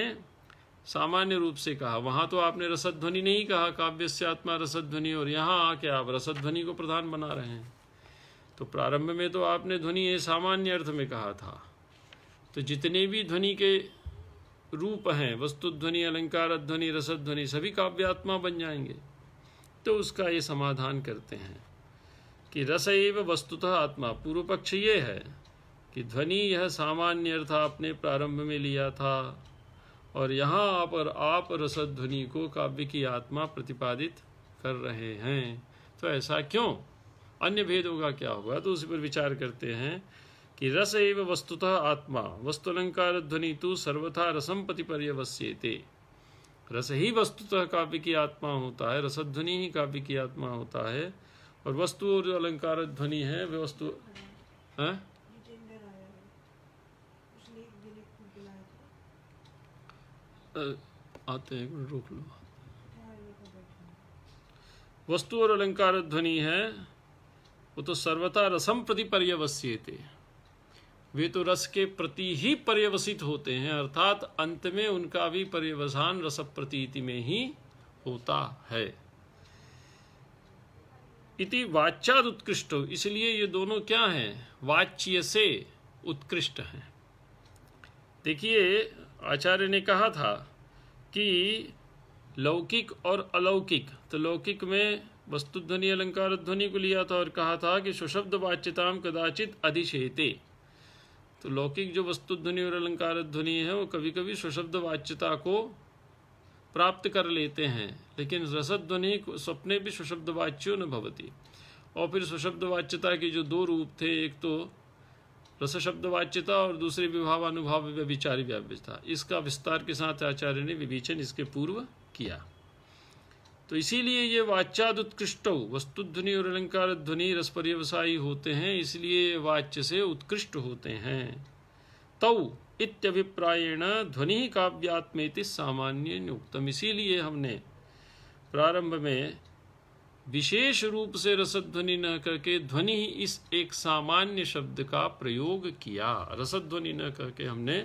सामान्य रूप से कहा वहाँ तो आपने ध्वनि नहीं कहा काव्य से आत्मा रसद ध्वनि और यहाँ आके आप रसध्वनि को प्रधान बना रहे हैं तो प्रारंभ में तो आपने ध्वनि सामान्य अर्थ में कहा था तो जितने भी ध्वनि के रूप हैं वस्तुध्वनि अलंकार ध्वनि ध्वनि सभी काव्यात्मा बन जाएंगे तो उसका ये समाधान करते हैं कि रस एव वस्तुतः आत्मा पूर्व पक्ष ये है कि ध्वनि यह सामान्य अर्थ आपने प्रारंभ में लिया था और यहाँ आप और आप ध्वनि को काव्य की आत्मा प्रतिपादित कर रहे हैं तो ऐसा क्यों अन्य भेदों का क्या होगा तो उसी पर विचार करते हैं कि रस एव वस्तुतः आत्मा वस्तुअलंकार ध्वनि तो सर्वथा रसम प्रतिपर्यवस्यते रस ही वस्तुतः काव्य की आत्मा होता है रसध्वनि ही काव्य की आत्मा होता है और वस्तु और जो अलंकार ध्वनि है वे वस्तु आते हैं रोक लो वस्तु और अलंकार ध्वनि है वो तो सर्वथा रसम प्रति पर्यवस्य वे तो रस के प्रति ही पर्यवसित होते हैं अर्थात अंत में उनका भी पर्यवसान रस प्रतीति में ही होता है इति वाच्याद उत्कृष्ट हो इसलिए ये दोनों क्या हैं वाच्य से उत्कृष्ट हैं देखिए आचार्य ने कहा था कि लौकिक और अलौकिक तो लौकिक में वस्तुध्वनि अलंकार ध्वनि को लिया था और कहा था कि सुशब्द वाच्यताम कदाचित अधिशेते तो लौकिक जो वस्तु ध्वनि और अलंकार ध्वनि है वो कभी कभी सुशब्द वाच्यता को प्राप्त कर लेते हैं लेकिन रसद ध्वनि स्वप्ने भी सुशब्द वाच्यो न भवती और फिर सुशब्द वाच्यता के जो दो रूप थे एक तो रस शब्द वाच्यता और दूसरे विभाव अनुभाव व्यभिचारी व्याव्यता इसका विस्तार के साथ आचार्य ने विवेचन इसके पूर्व किया तो इसीलिए ये वाच्याद उत्कृष्ट वस्तु ध्वनि और अलंकार ध्वनि रसपर्यवसायी होते हैं इसलिए वाच्य से उत्कृष्ट होते हैं तौ इत्यभिप्रायण ध्वनि काव्यात्मेति सामान्य नियुक्तम इसीलिए हमने प्रारंभ में विशेष रूप से रसध्वनि न करके ध्वनि इस एक सामान्य शब्द का प्रयोग किया रसध्वनि न करके हमने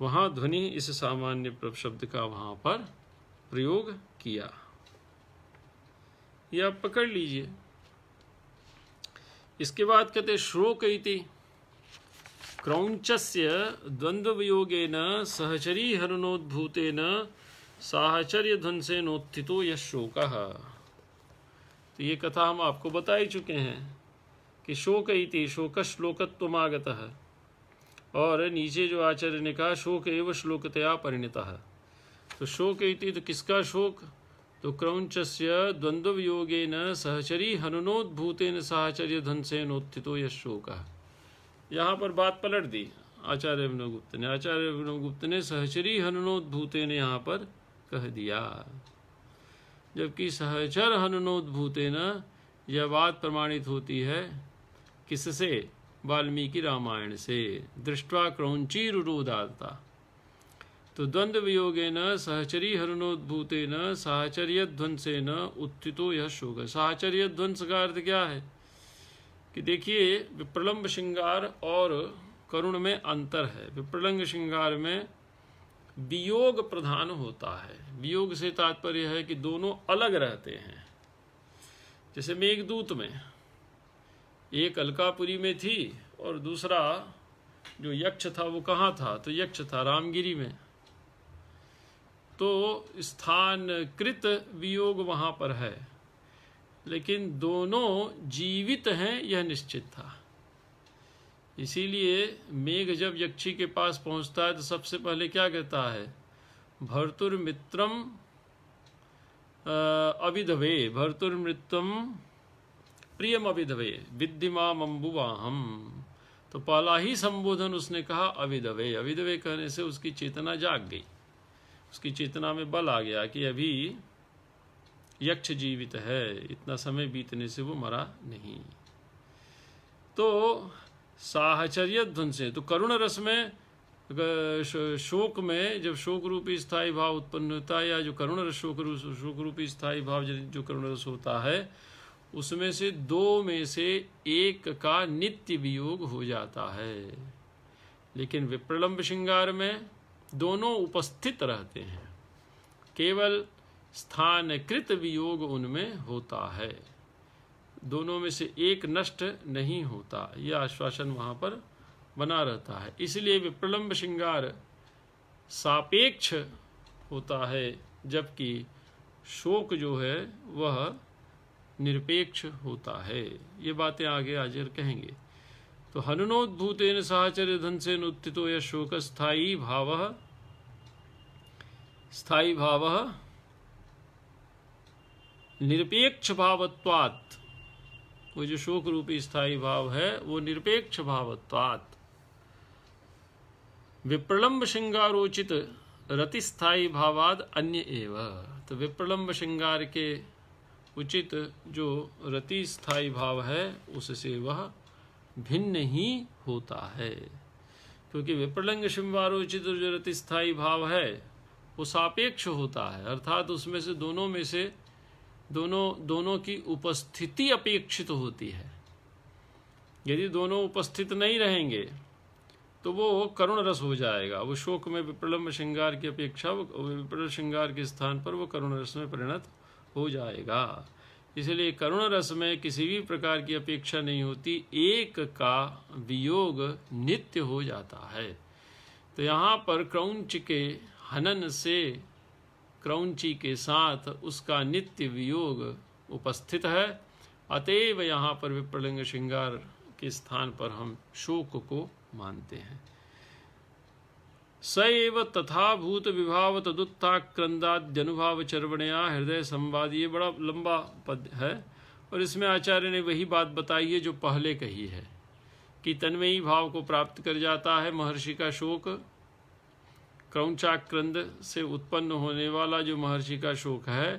वहाँ ध्वनि इस सामान्य शब्द का वहाँ पर प्रयोग किया ये आप पकड़ लीजिए इसके बाद कहते श्लोक इति क्रौंचस्य न सहचरी हरणोद्भूते न साहचर्य ध्वंसे नोत्थितो यह शोक तो ये कथा हम आपको बता ही चुके हैं कि शोक इति शोक श्लोकत्व आगत और नीचे जो आचार्य ने कहा शोक एवं श्लोकतया परिणिता तो शोक इति तो किसका शोक तो क्रौंचस्य न सहचरी हननोद्भूतेन साहचर्य धनसेनोत्थितो शोक यहाँ पर बात पलट दी आचार्य विनोगुप्त ने आचार्य विनोगुप्त ने सहचरी हनुनोद्भूते ने यहाँ पर कह दिया जबकि सहचर हनुनोद्भूते न यह बात प्रमाणित होती है किससे वाल्मीकि रामायण से दृष्टवा क्रौंची रुरोदाता तो द्वंद न सहचरी न साहचर्य न उत्थितो यह शोक है साहचर्य ध्वंस का अर्थ क्या है कि देखिए विप्रलंब श्रृंगार और करुण में अंतर है विप्रलंग श्रृंगार में वियोग प्रधान होता है वियोग से तात्पर्य है कि दोनों अलग रहते हैं जैसे मेघदूत में एक अलकापुरी में थी और दूसरा जो यक्ष था वो कहाँ था तो यक्ष था रामगिरी में तो स्थान कृत वियोग वहां पर है लेकिन दोनों जीवित हैं यह निश्चित था इसीलिए मेघ जब यक्षी के पास पहुंचता है तो सबसे पहले क्या कहता है मित्रम अविधवे मित्रम प्रियम अविधवे अम्बुवा हम तो पहला ही संबोधन उसने कहा अविधवे अविधवे कहने से उसकी चेतना जाग गई उसकी चेतना में बल आ गया कि अभी यक्ष जीवित है इतना समय बीतने से वो मरा नहीं तो साहचर्य ध्वन से तो करुण रस में शोक में जब शोक रूपी स्थायी भाव उत्पन्न होता है या जो करुण रस शोक रूप शोक रूपी स्थायी भाव जो करुण रस होता है उसमें से दो में से एक का नित्य वियोग हो जाता है लेकिन विप्रलम्ब श्रृंगार में दोनों उपस्थित रहते हैं केवल स्थानकृत वियोग उनमें होता है दोनों में से एक नष्ट नहीं होता यह आश्वासन वहाँ पर बना रहता है इसलिए विप्रलम्ब श्रृंगार सापेक्ष होता है जबकि शोक जो है वह निरपेक्ष होता है ये बातें आगे आजर कहेंगे तो हननोद्भूतेन सहचर्य धन से उत्थितो यह शोक स्थायी भाव स्थायी भाव निरपेक्ष भावत्वात् वो जो शोक रूपी स्थायी भाव है वो निरपेक्ष भावत्वात् विप्रलंब श्रृंगारोचित रतिस्थायी भावाद अन्य एव तो विप्रलंब श्रृंगार के उचित जो स्थायी भाव है उससे वह भिन्न ही होता है क्योंकि विप्रलंग शिववारोचित स्थायी भाव है वो सापेक्ष होता है अर्थात उसमें से दोनों में से दोनों दोनों की उपस्थिति अपेक्षित होती है यदि दोनों उपस्थित नहीं रहेंगे तो वो करुण रस हो जाएगा वो शोक में विप्रलम्ब श्रृंगार की अपेक्षा विप्रल श्रृंगार के स्थान पर वो करुण रस में परिणत हो जाएगा इसलिए करुण रस में किसी भी प्रकार की अपेक्षा नहीं होती एक का वियोग नित्य हो जाता है तो यहाँ पर क्रौंच के हनन से क्रौंची के साथ उसका नित्य वियोग उपस्थित है अतएव यहाँ पर विप्रलिंग श्रृंगार के स्थान पर हम शोक को मानते हैं सैव तथा भूत विभाव क्रंदाद्यनुभाव चरवणया हृदय संवाद ये बड़ा लंबा पद है और इसमें आचार्य ने वही बात बताई है जो पहले कही है कि तन्मयी भाव को प्राप्त कर जाता है महर्षि का शोक क्रौचाक्रंद से उत्पन्न होने वाला जो महर्षि का शोक है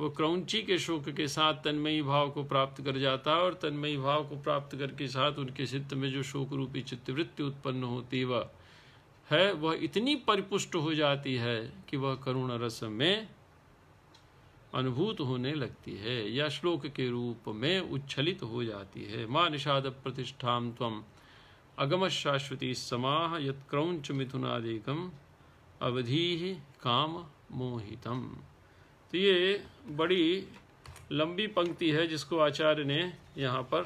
वो क्रौंची के शोक के साथ तन्मयी भाव को प्राप्त कर जाता है और तन्मयी भाव को प्राप्त करके साथ उनके चित्त में जो शोक रूपी चित्तवृत्ति उत्पन्न होती है वह है वह इतनी परिपुष्ट हो जाती है कि वह करुण रस में अनुभूत होने लगती है या श्लोक के रूप में उच्छलित हो जाती है माँ निषाद प्रतिष्ठा तम अगम शाश्वती समाह यौंच मिथुनादिकम अवधि काम मोहितम तो ये बड़ी लंबी पंक्ति है जिसको आचार्य ने यहाँ पर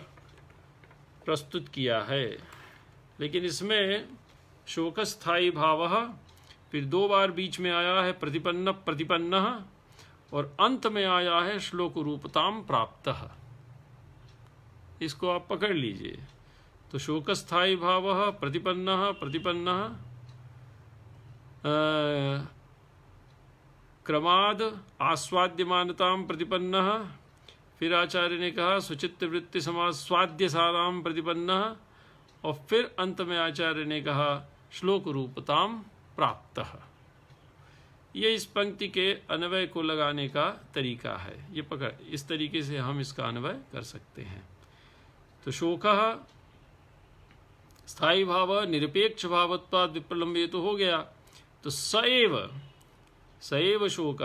प्रस्तुत किया है लेकिन इसमें स्थायी भाव फिर दो बार बीच में आया है प्रतिपन्न प्रतिपन्न और अंत में आया है श्लोक रूपताम प्राप्त इसको आप पकड़ लीजिए तो शोकस्थायी भाव प्रतिपन्न प्रतिपन्न क्रमाद आस्वाद्यमानताम प्रतिपन्न फिर आचार्य ने कहा सुचित्त वृत्ति समाज स्वाद्य साराम प्रतिपन्न और फिर अंत में आचार्य ने कहा श्लोक रूपताम प्राप्त ये इस पंक्ति के अन्वय को लगाने का तरीका है ये पकड़ इस तरीके से हम इसका अन्वय कर सकते हैं तो शोक स्थायी भाव निरपेक्ष भावत्वाद विप्रलंब तो हो गया तो सएव सएव शोक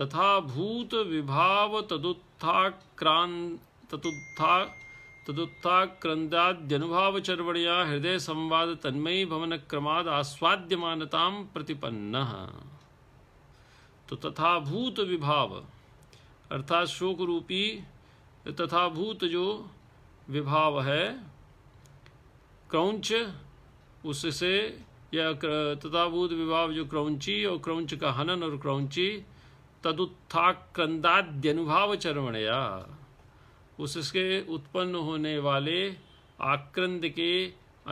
तथा भूत विभाव तदुत्थाक्रांत तदुत्था तदुत्थाक्रन्दाद्यनुभावचर्वण्या हृदय संवाद तन्मयी भवन क्रमाद आस्वाद्यमानतां प्रतिपन्न तो तथा भूत विभाव अर्थात शोक रूपी तथा भूत जो विभाव है क्रौंच उससे या तथा भूत विभाव जो क्रौंची और क्रौंच का हनन और क्रौंची तदुत्थाक्रंदाद्यनुभाव उससे उत्पन्न होने वाले आक्रंद के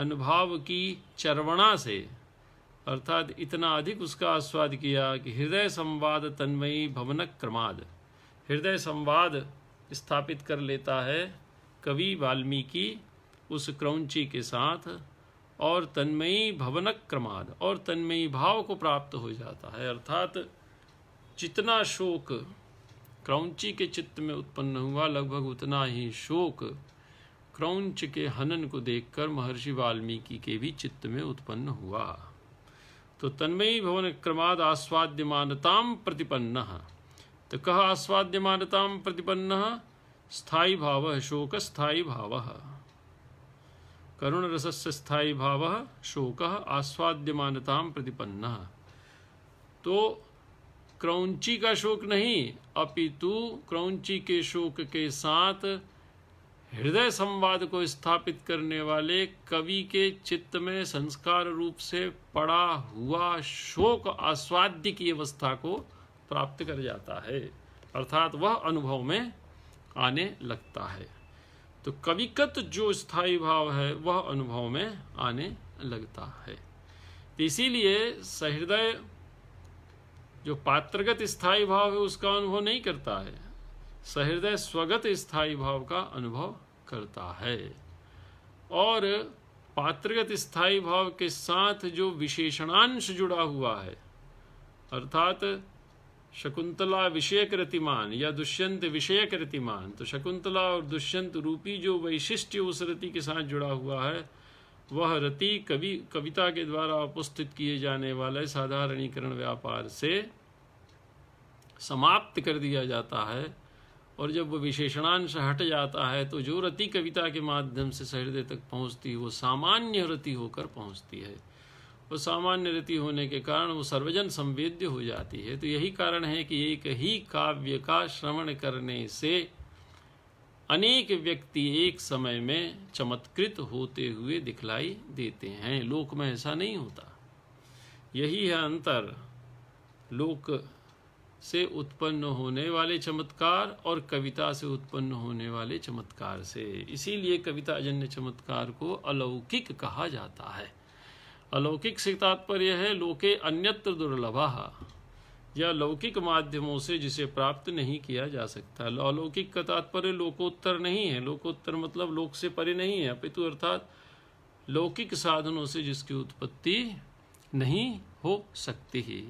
अनुभाव की चरवणा से अर्थात इतना अधिक उसका आस्वाद किया कि हृदय संवाद तन्मयी भवनक क्रमाद हृदय संवाद स्थापित कर लेता है कवि वाल्मीकि उस क्रौंची के साथ और तन्मयी भवनक क्रमाद और तन्मयी भाव को प्राप्त हो जाता है अर्थात जितना शोक क्रौची के चित्त में उत्पन्न हुआ लगभग उतना ही शोक क्रौंच के हनन को देखकर महर्षि वाल्मीकि के भी चित्त में उत्पन्न हुआ तो तन्मयी भवन क्रमाद आस्वाद्यमानताम प्रतिपन्न तो कह आस्वाद्यमानताम प्रतिपन्न स्थायी भाव शोक स्थायी भाव करुण रस से स्थायी भाव शोक आस्वाद्यमानताम प्रतिपन्न तो क्रौंची का शोक नहीं अपितु क्रौंची के शोक के साथ हृदय संवाद को स्थापित करने वाले कवि के चित्त में संस्कार रूप से पड़ा हुआ शोक आस्वाद्य की अवस्था को प्राप्त कर जाता है अर्थात वह अनुभव में आने लगता है तो कविकत जो स्थायी भाव है वह अनुभव में आने लगता है इसीलिए सहृदय जो पात्रगत स्थायी भाव है उसका अनुभव नहीं करता है सहृदय स्वगत स्थायी भाव का अनुभव करता है और पात्रगत स्थायी भाव के साथ जो विशेषणांश जुड़ा हुआ है अर्थात शकुंतला विषयक रतिमान या दुष्यंत विषयक रतिमान तो शकुंतला और दुष्यंत रूपी जो वैशिष्ट उस रति के साथ जुड़ा हुआ है वह रति कवि कविता के द्वारा उपस्थित किए जाने वाले साधारणीकरण व्यापार से समाप्त कर दिया जाता है और जब वो विशेषणांश हट जाता है तो जो रति कविता के माध्यम से सहृदय तक पहुंचती है वो सामान्य रति होकर पहुंचती है वो सामान्य रति होने के कारण वो सर्वजन संवेद्य हो जाती है तो यही कारण है कि एक ही काव्य का श्रवण करने से अनेक व्यक्ति एक समय में चमत्कृत होते हुए दिखलाई देते हैं लोक में ऐसा नहीं होता यही है अंतर लोक से उत्पन्न होने वाले चमत्कार और कविता से उत्पन्न होने वाले चमत्कार से इसीलिए कविता जन्य चमत्कार को अलौकिक कहा जाता है अलौकिक से तात्पर्य है लोके अन्यत्र दुर्लभा या लौकिक माध्यमों से जिसे प्राप्त नहीं किया जा सकता अलौकिक का तात्पर्य लोकोत्तर नहीं है लोकोत्तर मतलब लोक से परे नहीं है अपितु अर्थात लौकिक साधनों से जिसकी उत्पत्ति नहीं हो सकती ही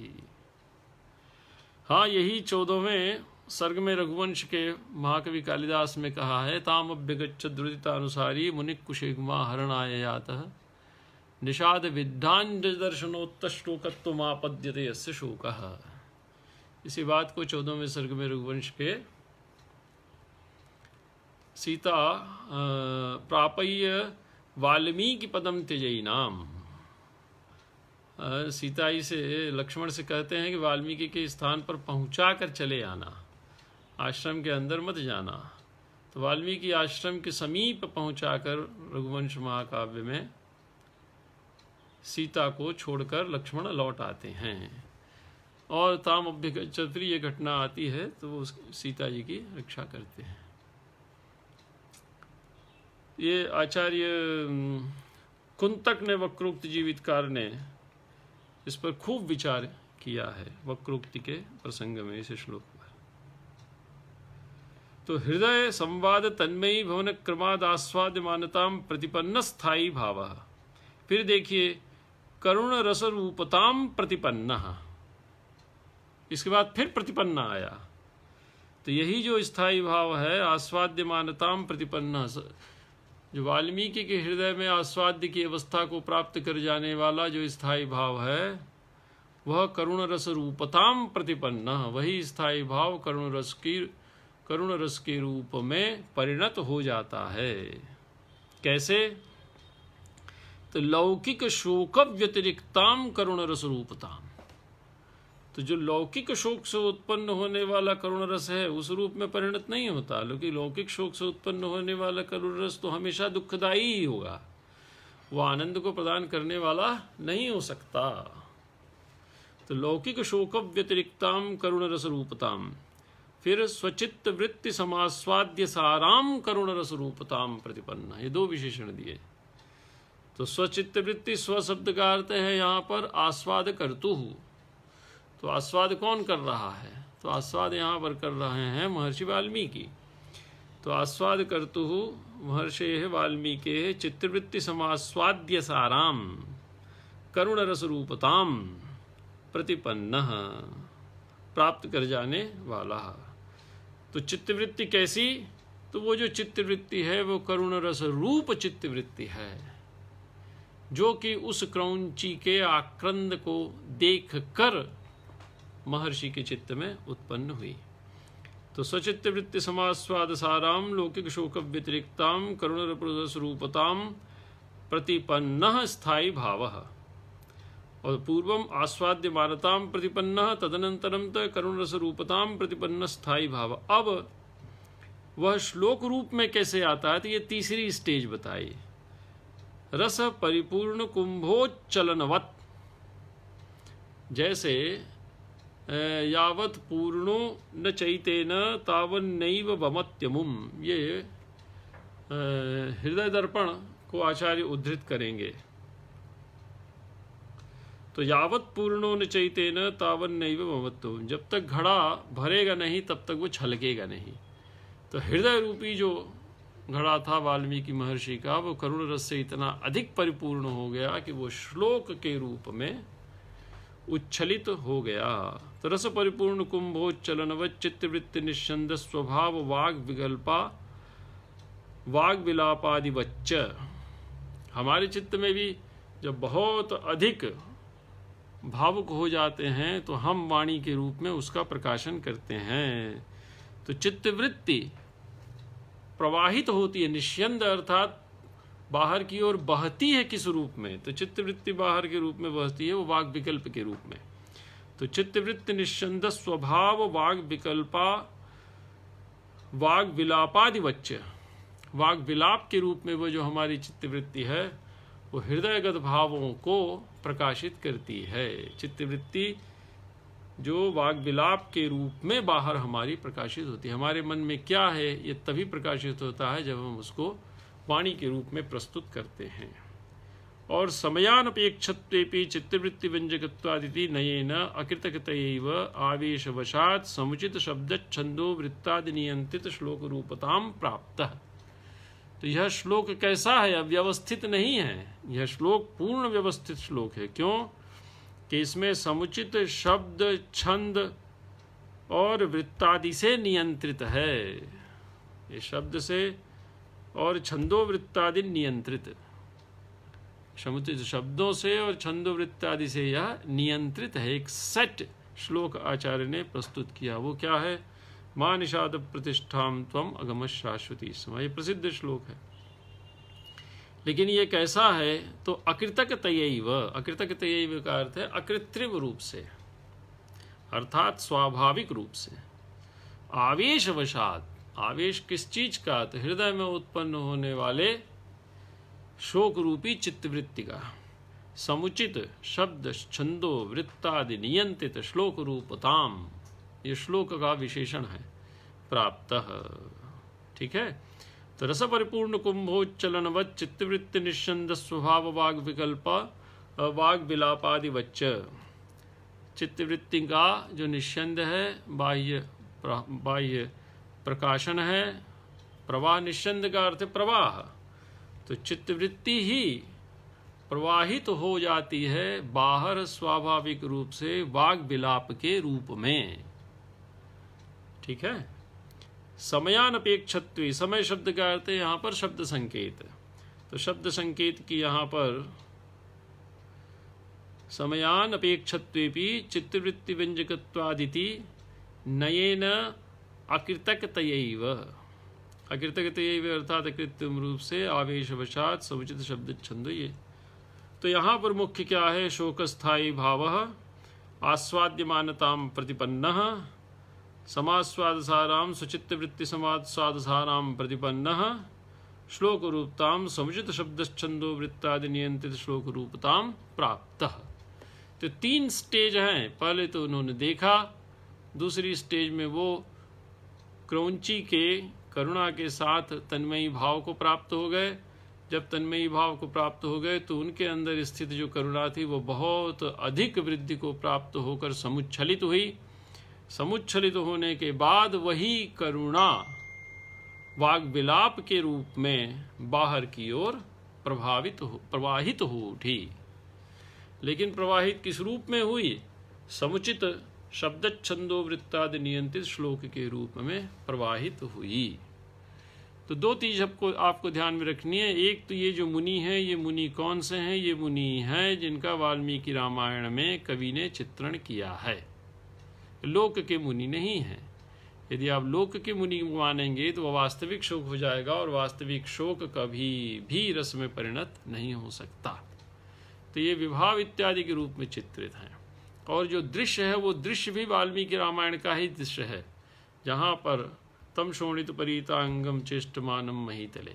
हाँ यही चौदहवें सर्ग में रघुवंश के महाकवि कालिदास में कहा है ताम अभ्यगच्छ अनुसारी मुनिक कुशेगमा आय यात निषाद दर्शनोत्तोकत्व आपद्यते शोक शोकः इसी बात को चौदहवें सर्ग में रघुवंश के सीता प्रापय वाल्मीकि पदम त्यजई नाम सीता इसे से लक्ष्मण से कहते हैं कि वाल्मीकि के स्थान पर पहुंचा कर चले आना आश्रम के अंदर मत जाना तो वाल्मीकि आश्रम के समीप पहुंचाकर रघुवंश महाकाव्य में सीता को छोड़कर लक्ष्मण लौट आते हैं और ताम जब फिर ये घटना आती है तो वो सीता जी की रक्षा करते हैं ये आचार्य कुंतक ने वक्रोक्त जीवितकार ने इस पर खूब विचार किया है वक्रोक्ति के प्रसंग में इस श्लोक पर तो हृदय संवाद तन्मयी भवन क्रमाद आस्वाद्य मान्यता प्रतिपन्न स्थायी भाव फिर देखिए करुण रस रूपताम प्रतिपन्न इसके बाद फिर प्रतिपन्न आया तो यही जो स्थायी भाव है आस्वाद्य मानताम प्रतिपन्न जो वाल्मीकि के हृदय में आस्वाद्य की अवस्था को प्राप्त कर जाने वाला जो स्थायी भाव है वह करुण रस रूपताम प्रतिपन्न वही स्थायी भाव करुण रस की करुण रस के रूप में परिणत हो जाता है कैसे तो लौकिक शोक व्यतिरिक्ताम करुण रस रूपताम तो जो लौकिक शोक से उत्पन्न होने वाला करुण रस है उस रूप में परिणत नहीं होता क्योंकि लौकिक शोक से उत्पन्न होने वाला करुण रस तो हमेशा दुखदायी ही होगा वह आनंद को प्रदान करने वाला नहीं हो सकता तो लौकिक शोक व्यतिरिक्ताम करुण रस रूपताम फिर स्वचित्त वृत्ति समास्वाद्य साराम करुण रस रूपताम प्रतिपन्ना ये दो विशेषण दिए तो स्वचित्त वृत्ति स्वशब्द का अर्थ है यहाँ पर आस्वाद करतु हूँ तो आस्वाद कौन कर रहा है तो आस्वाद यहाँ पर कर रहे हैं महर्षि वाल्मीकि तो आस्वाद करतु महर्षे वाल्मीके चित्रवृत्ति समास्वाद्य साराम करुण रस रूपताम प्रतिपन्न प्राप्त कर जाने वाला तो चित्तवृत्ति कैसी तो वो जो चित्तवृत्ति है वो करुण रस रूप चित्तवृत्ति है जो कि उस क्रौंची के आक्रंद को देख कर महर्षि के चित्त में उत्पन्न हुई तो सचित्त वृत्ति साराम लौकिक शोक व्यतिरिक्ताम करुण स्वरूपताम प्रतिपन्न स्थायी भाव और पूर्वम आस्वाद्य मानताम प्रतिपन्न तदनंतरम त करुण स्वरूपताम प्रतिपन्न स्थायी भाव अब वह श्लोक रूप में कैसे आता है तो ये तीसरी स्टेज बताई रस परिपूर्ण कुंभोच्चलनवत जैसे यावत पूर्णो न चैतेन नैव भमत्यमुम ये हृदय दर्पण को आचार्य उद्धृत करेंगे तो यावत पूर्णो न चैतेन तावन नैव भमत्यम जब तक घड़ा भरेगा नहीं तब तक वो छलकेगा नहीं तो हृदय रूपी जो घड़ा था वाल्मीकि महर्षि का वो करुण रस से इतना अधिक परिपूर्ण हो गया कि वो श्लोक के रूप में उच्छलित हो गया रस परिपूर्ण कुंभोच्चलनवत चित्तवृत्ति निस्छंद स्वभाव वाग विकल्पा वाग वच्च हमारे चित्त में भी जब बहुत अधिक भावुक हो जाते हैं तो हम वाणी के रूप में उसका प्रकाशन करते हैं तो चित्तवृत्ति प्रवाहित होती है निश्चंद अर्थात बाहर की ओर बहती है किस रूप में तो चित्तवृत्ति बाहर के रूप में बहती है वो वाग विकल्प के रूप में तो चित्तवृत्त निश्चंद स्वभाव वाग विकल्पा वाग विलापादिवच्य वाग विलाप के रूप में वो जो हमारी चित्तवृत्ति है वो हृदयगत भावों को प्रकाशित करती है चित्तवृत्ति जो वाग विलाप के रूप में बाहर हमारी प्रकाशित होती है हमारे मन में क्या है ये तभी प्रकाशित होता है जब हम उसको वाणी के रूप में प्रस्तुत करते हैं और समयानपेक्ष चित्तवृत्ति व्यंजकवादी नयेन अकृतकृत आवेशवशा समुचित शब्द छंदो वृत्ताद नियंत्रित श्लोक रूपता प्राप्त तो यह श्लोक कैसा है अव्यवस्थित नहीं है यह श्लोक पूर्ण व्यवस्थित श्लोक है क्यों कि इसमें समुचित शब्द छंद और वृत्तादि से नियंत्रित है ये शब्द से और छंदो वृत्तादि नियंत्रित समुचित शब्दों से और छंदोवृत्त आदि से यह नियंत्रित है एक सेट श्लोक आचार्य ने प्रस्तुत किया वो क्या है मां निषाद प्रतिष्ठा तम अगम शाश्वती समय प्रसिद्ध श्लोक है लेकिन ये कैसा है तो अकृतक तयव अकृतक तयव का अर्थ है अकृत्रिम रूप से अर्थात स्वाभाविक रूप से आवेश वशात आवेश किस चीज का तो हृदय में उत्पन्न होने वाले शोक रूपी चित्तवृत्ति का समुचित शब्द छंदो वृत्तादि नियंत्रित श्लोक रूपताम ये श्लोक का विशेषण है प्राप्त ठीक है तो रस परिपूर्ण कुंभोच्चलन चित्तवृत्ति निश्चंद स्वभाव वाग विकल्प वाग विलापादि वच्च चित्तवृत्ति का जो निश्चंद है बाह्य बाह्य प्रकाशन है प्रवाह निश्चंद का अर्थ प्रवाह तो चित्तवृत्ति ही प्रवाहित तो हो जाती है बाहर स्वाभाविक रूप से वाग विलाप के रूप में ठीक है समयानपेक्षत्व समय शब्द का अर्थ है यहाँ पर शब्द संकेत तो शब्द संकेत की यहां पर चित्तवृत्ति चित्तवृत्तिव्यंजकत्वादिति नयेन अकृतकतयैव अकृतकृत्य अर्थात कृत्रिम रूप से आवेश वशात समुचित शब्द छंद ये तो यहाँ पर मुख्य क्या है शोक स्थायी भाव आस्वाद्यमानताम प्रतिपन्न समास्वादसाराम सुचित्त वृत्ति समास्वादसाराम प्रतिपन्न श्लोक रूपताम समुचित शब्द छंदो वृत्तादि नियंत्रित श्लोक रूपताम प्राप्त तो तीन स्टेज हैं पहले तो उन्होंने देखा दूसरी स्टेज में वो क्रौची के करुणा के साथ तन्मयी भाव को प्राप्त हो गए जब तन्मयी भाव को प्राप्त हो गए तो उनके अंदर स्थित जो करुणा थी वो बहुत अधिक वृद्धि को प्राप्त होकर समुच्छलित हुई समुच्छलित होने के बाद वही करुणा वाग विलाप के रूप में बाहर की ओर प्रभावित हो प्रवाहित हो उठी लेकिन प्रवाहित किस रूप में हुई समुचित शब्द छंदो वृत्तादि नियंत्रित श्लोक के रूप में प्रवाहित हुई तो दो चीज आपको आपको ध्यान में रखनी है एक तो ये जो मुनि है ये मुनि कौन से हैं ये मुनि हैं जिनका वाल्मीकि रामायण में कवि ने चित्रण किया है लोक के मुनि नहीं है यदि आप लोक के मुनि मानेंगे तो वह वास्तविक शोक हो जाएगा और वास्तविक शोक कभी भी रस में परिणत नहीं हो सकता तो ये विभाव इत्यादि के रूप में चित्रित हैं और जो दृश्य है वो दृश्य भी वाल्मीकि रामायण का ही दृश्य है जहाँ पर तम शोणित परीतांगम मानम मही तले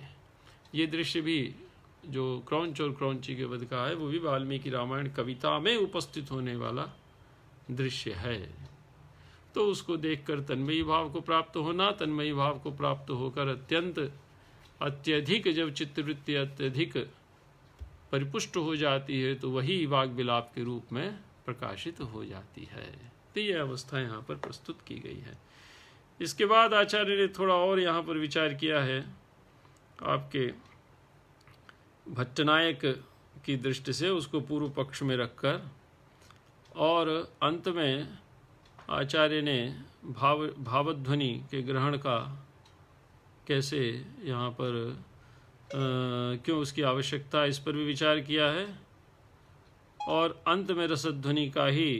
ये दृश्य भी जो क्रौंच और क्रौंची के वध का है वो भी वाल्मीकि रामायण कविता में उपस्थित होने वाला दृश्य है तो उसको देखकर तन्मयी भाव को प्राप्त होना तन्मयी भाव को प्राप्त होकर अत्यंत अत्यधिक जब चित्तवृत्ति अत्यधिक परिपुष्ट हो जाती है तो वही वाग विलाप के रूप में प्रकाशित हो जाती है तो यह अवस्था यहाँ पर प्रस्तुत की गई है इसके बाद आचार्य ने थोड़ा और यहाँ पर विचार किया है आपके भट्टनायक की दृष्टि से उसको पूर्व पक्ष में रखकर और अंत में आचार्य ने भाव भावध्वनि के ग्रहण का कैसे यहाँ पर आ, क्यों उसकी आवश्यकता इस पर भी विचार किया है और अंत में रसध्वनि का ही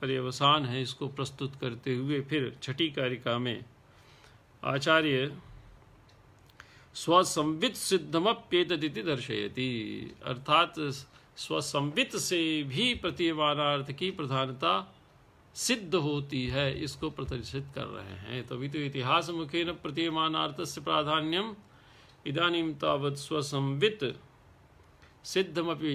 पर्यवसान है इसको प्रस्तुत करते हुए फिर छठी कारिका में आचार्य स्वसंवित सिद्धमप्येतदिति दर्शयति अर्थात स्वसंवित से भी प्रतीयमानार्थ की प्रधानता सिद्ध होती है इसको प्रदर्शित कर रहे हैं तभी तो इतिहास मुखेन प्रतिमानार्थ से प्राधान्यम इदानीम तावत स्वसंवित सिद्धमपि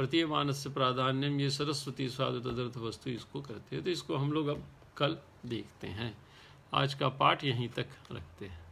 प्रतीयमान से प्राधान्यम ये सरस्वती स्वाद तदर्थ वस्तु इसको करते हैं तो इसको हम लोग अब कल देखते हैं आज का पाठ यहीं तक रखते हैं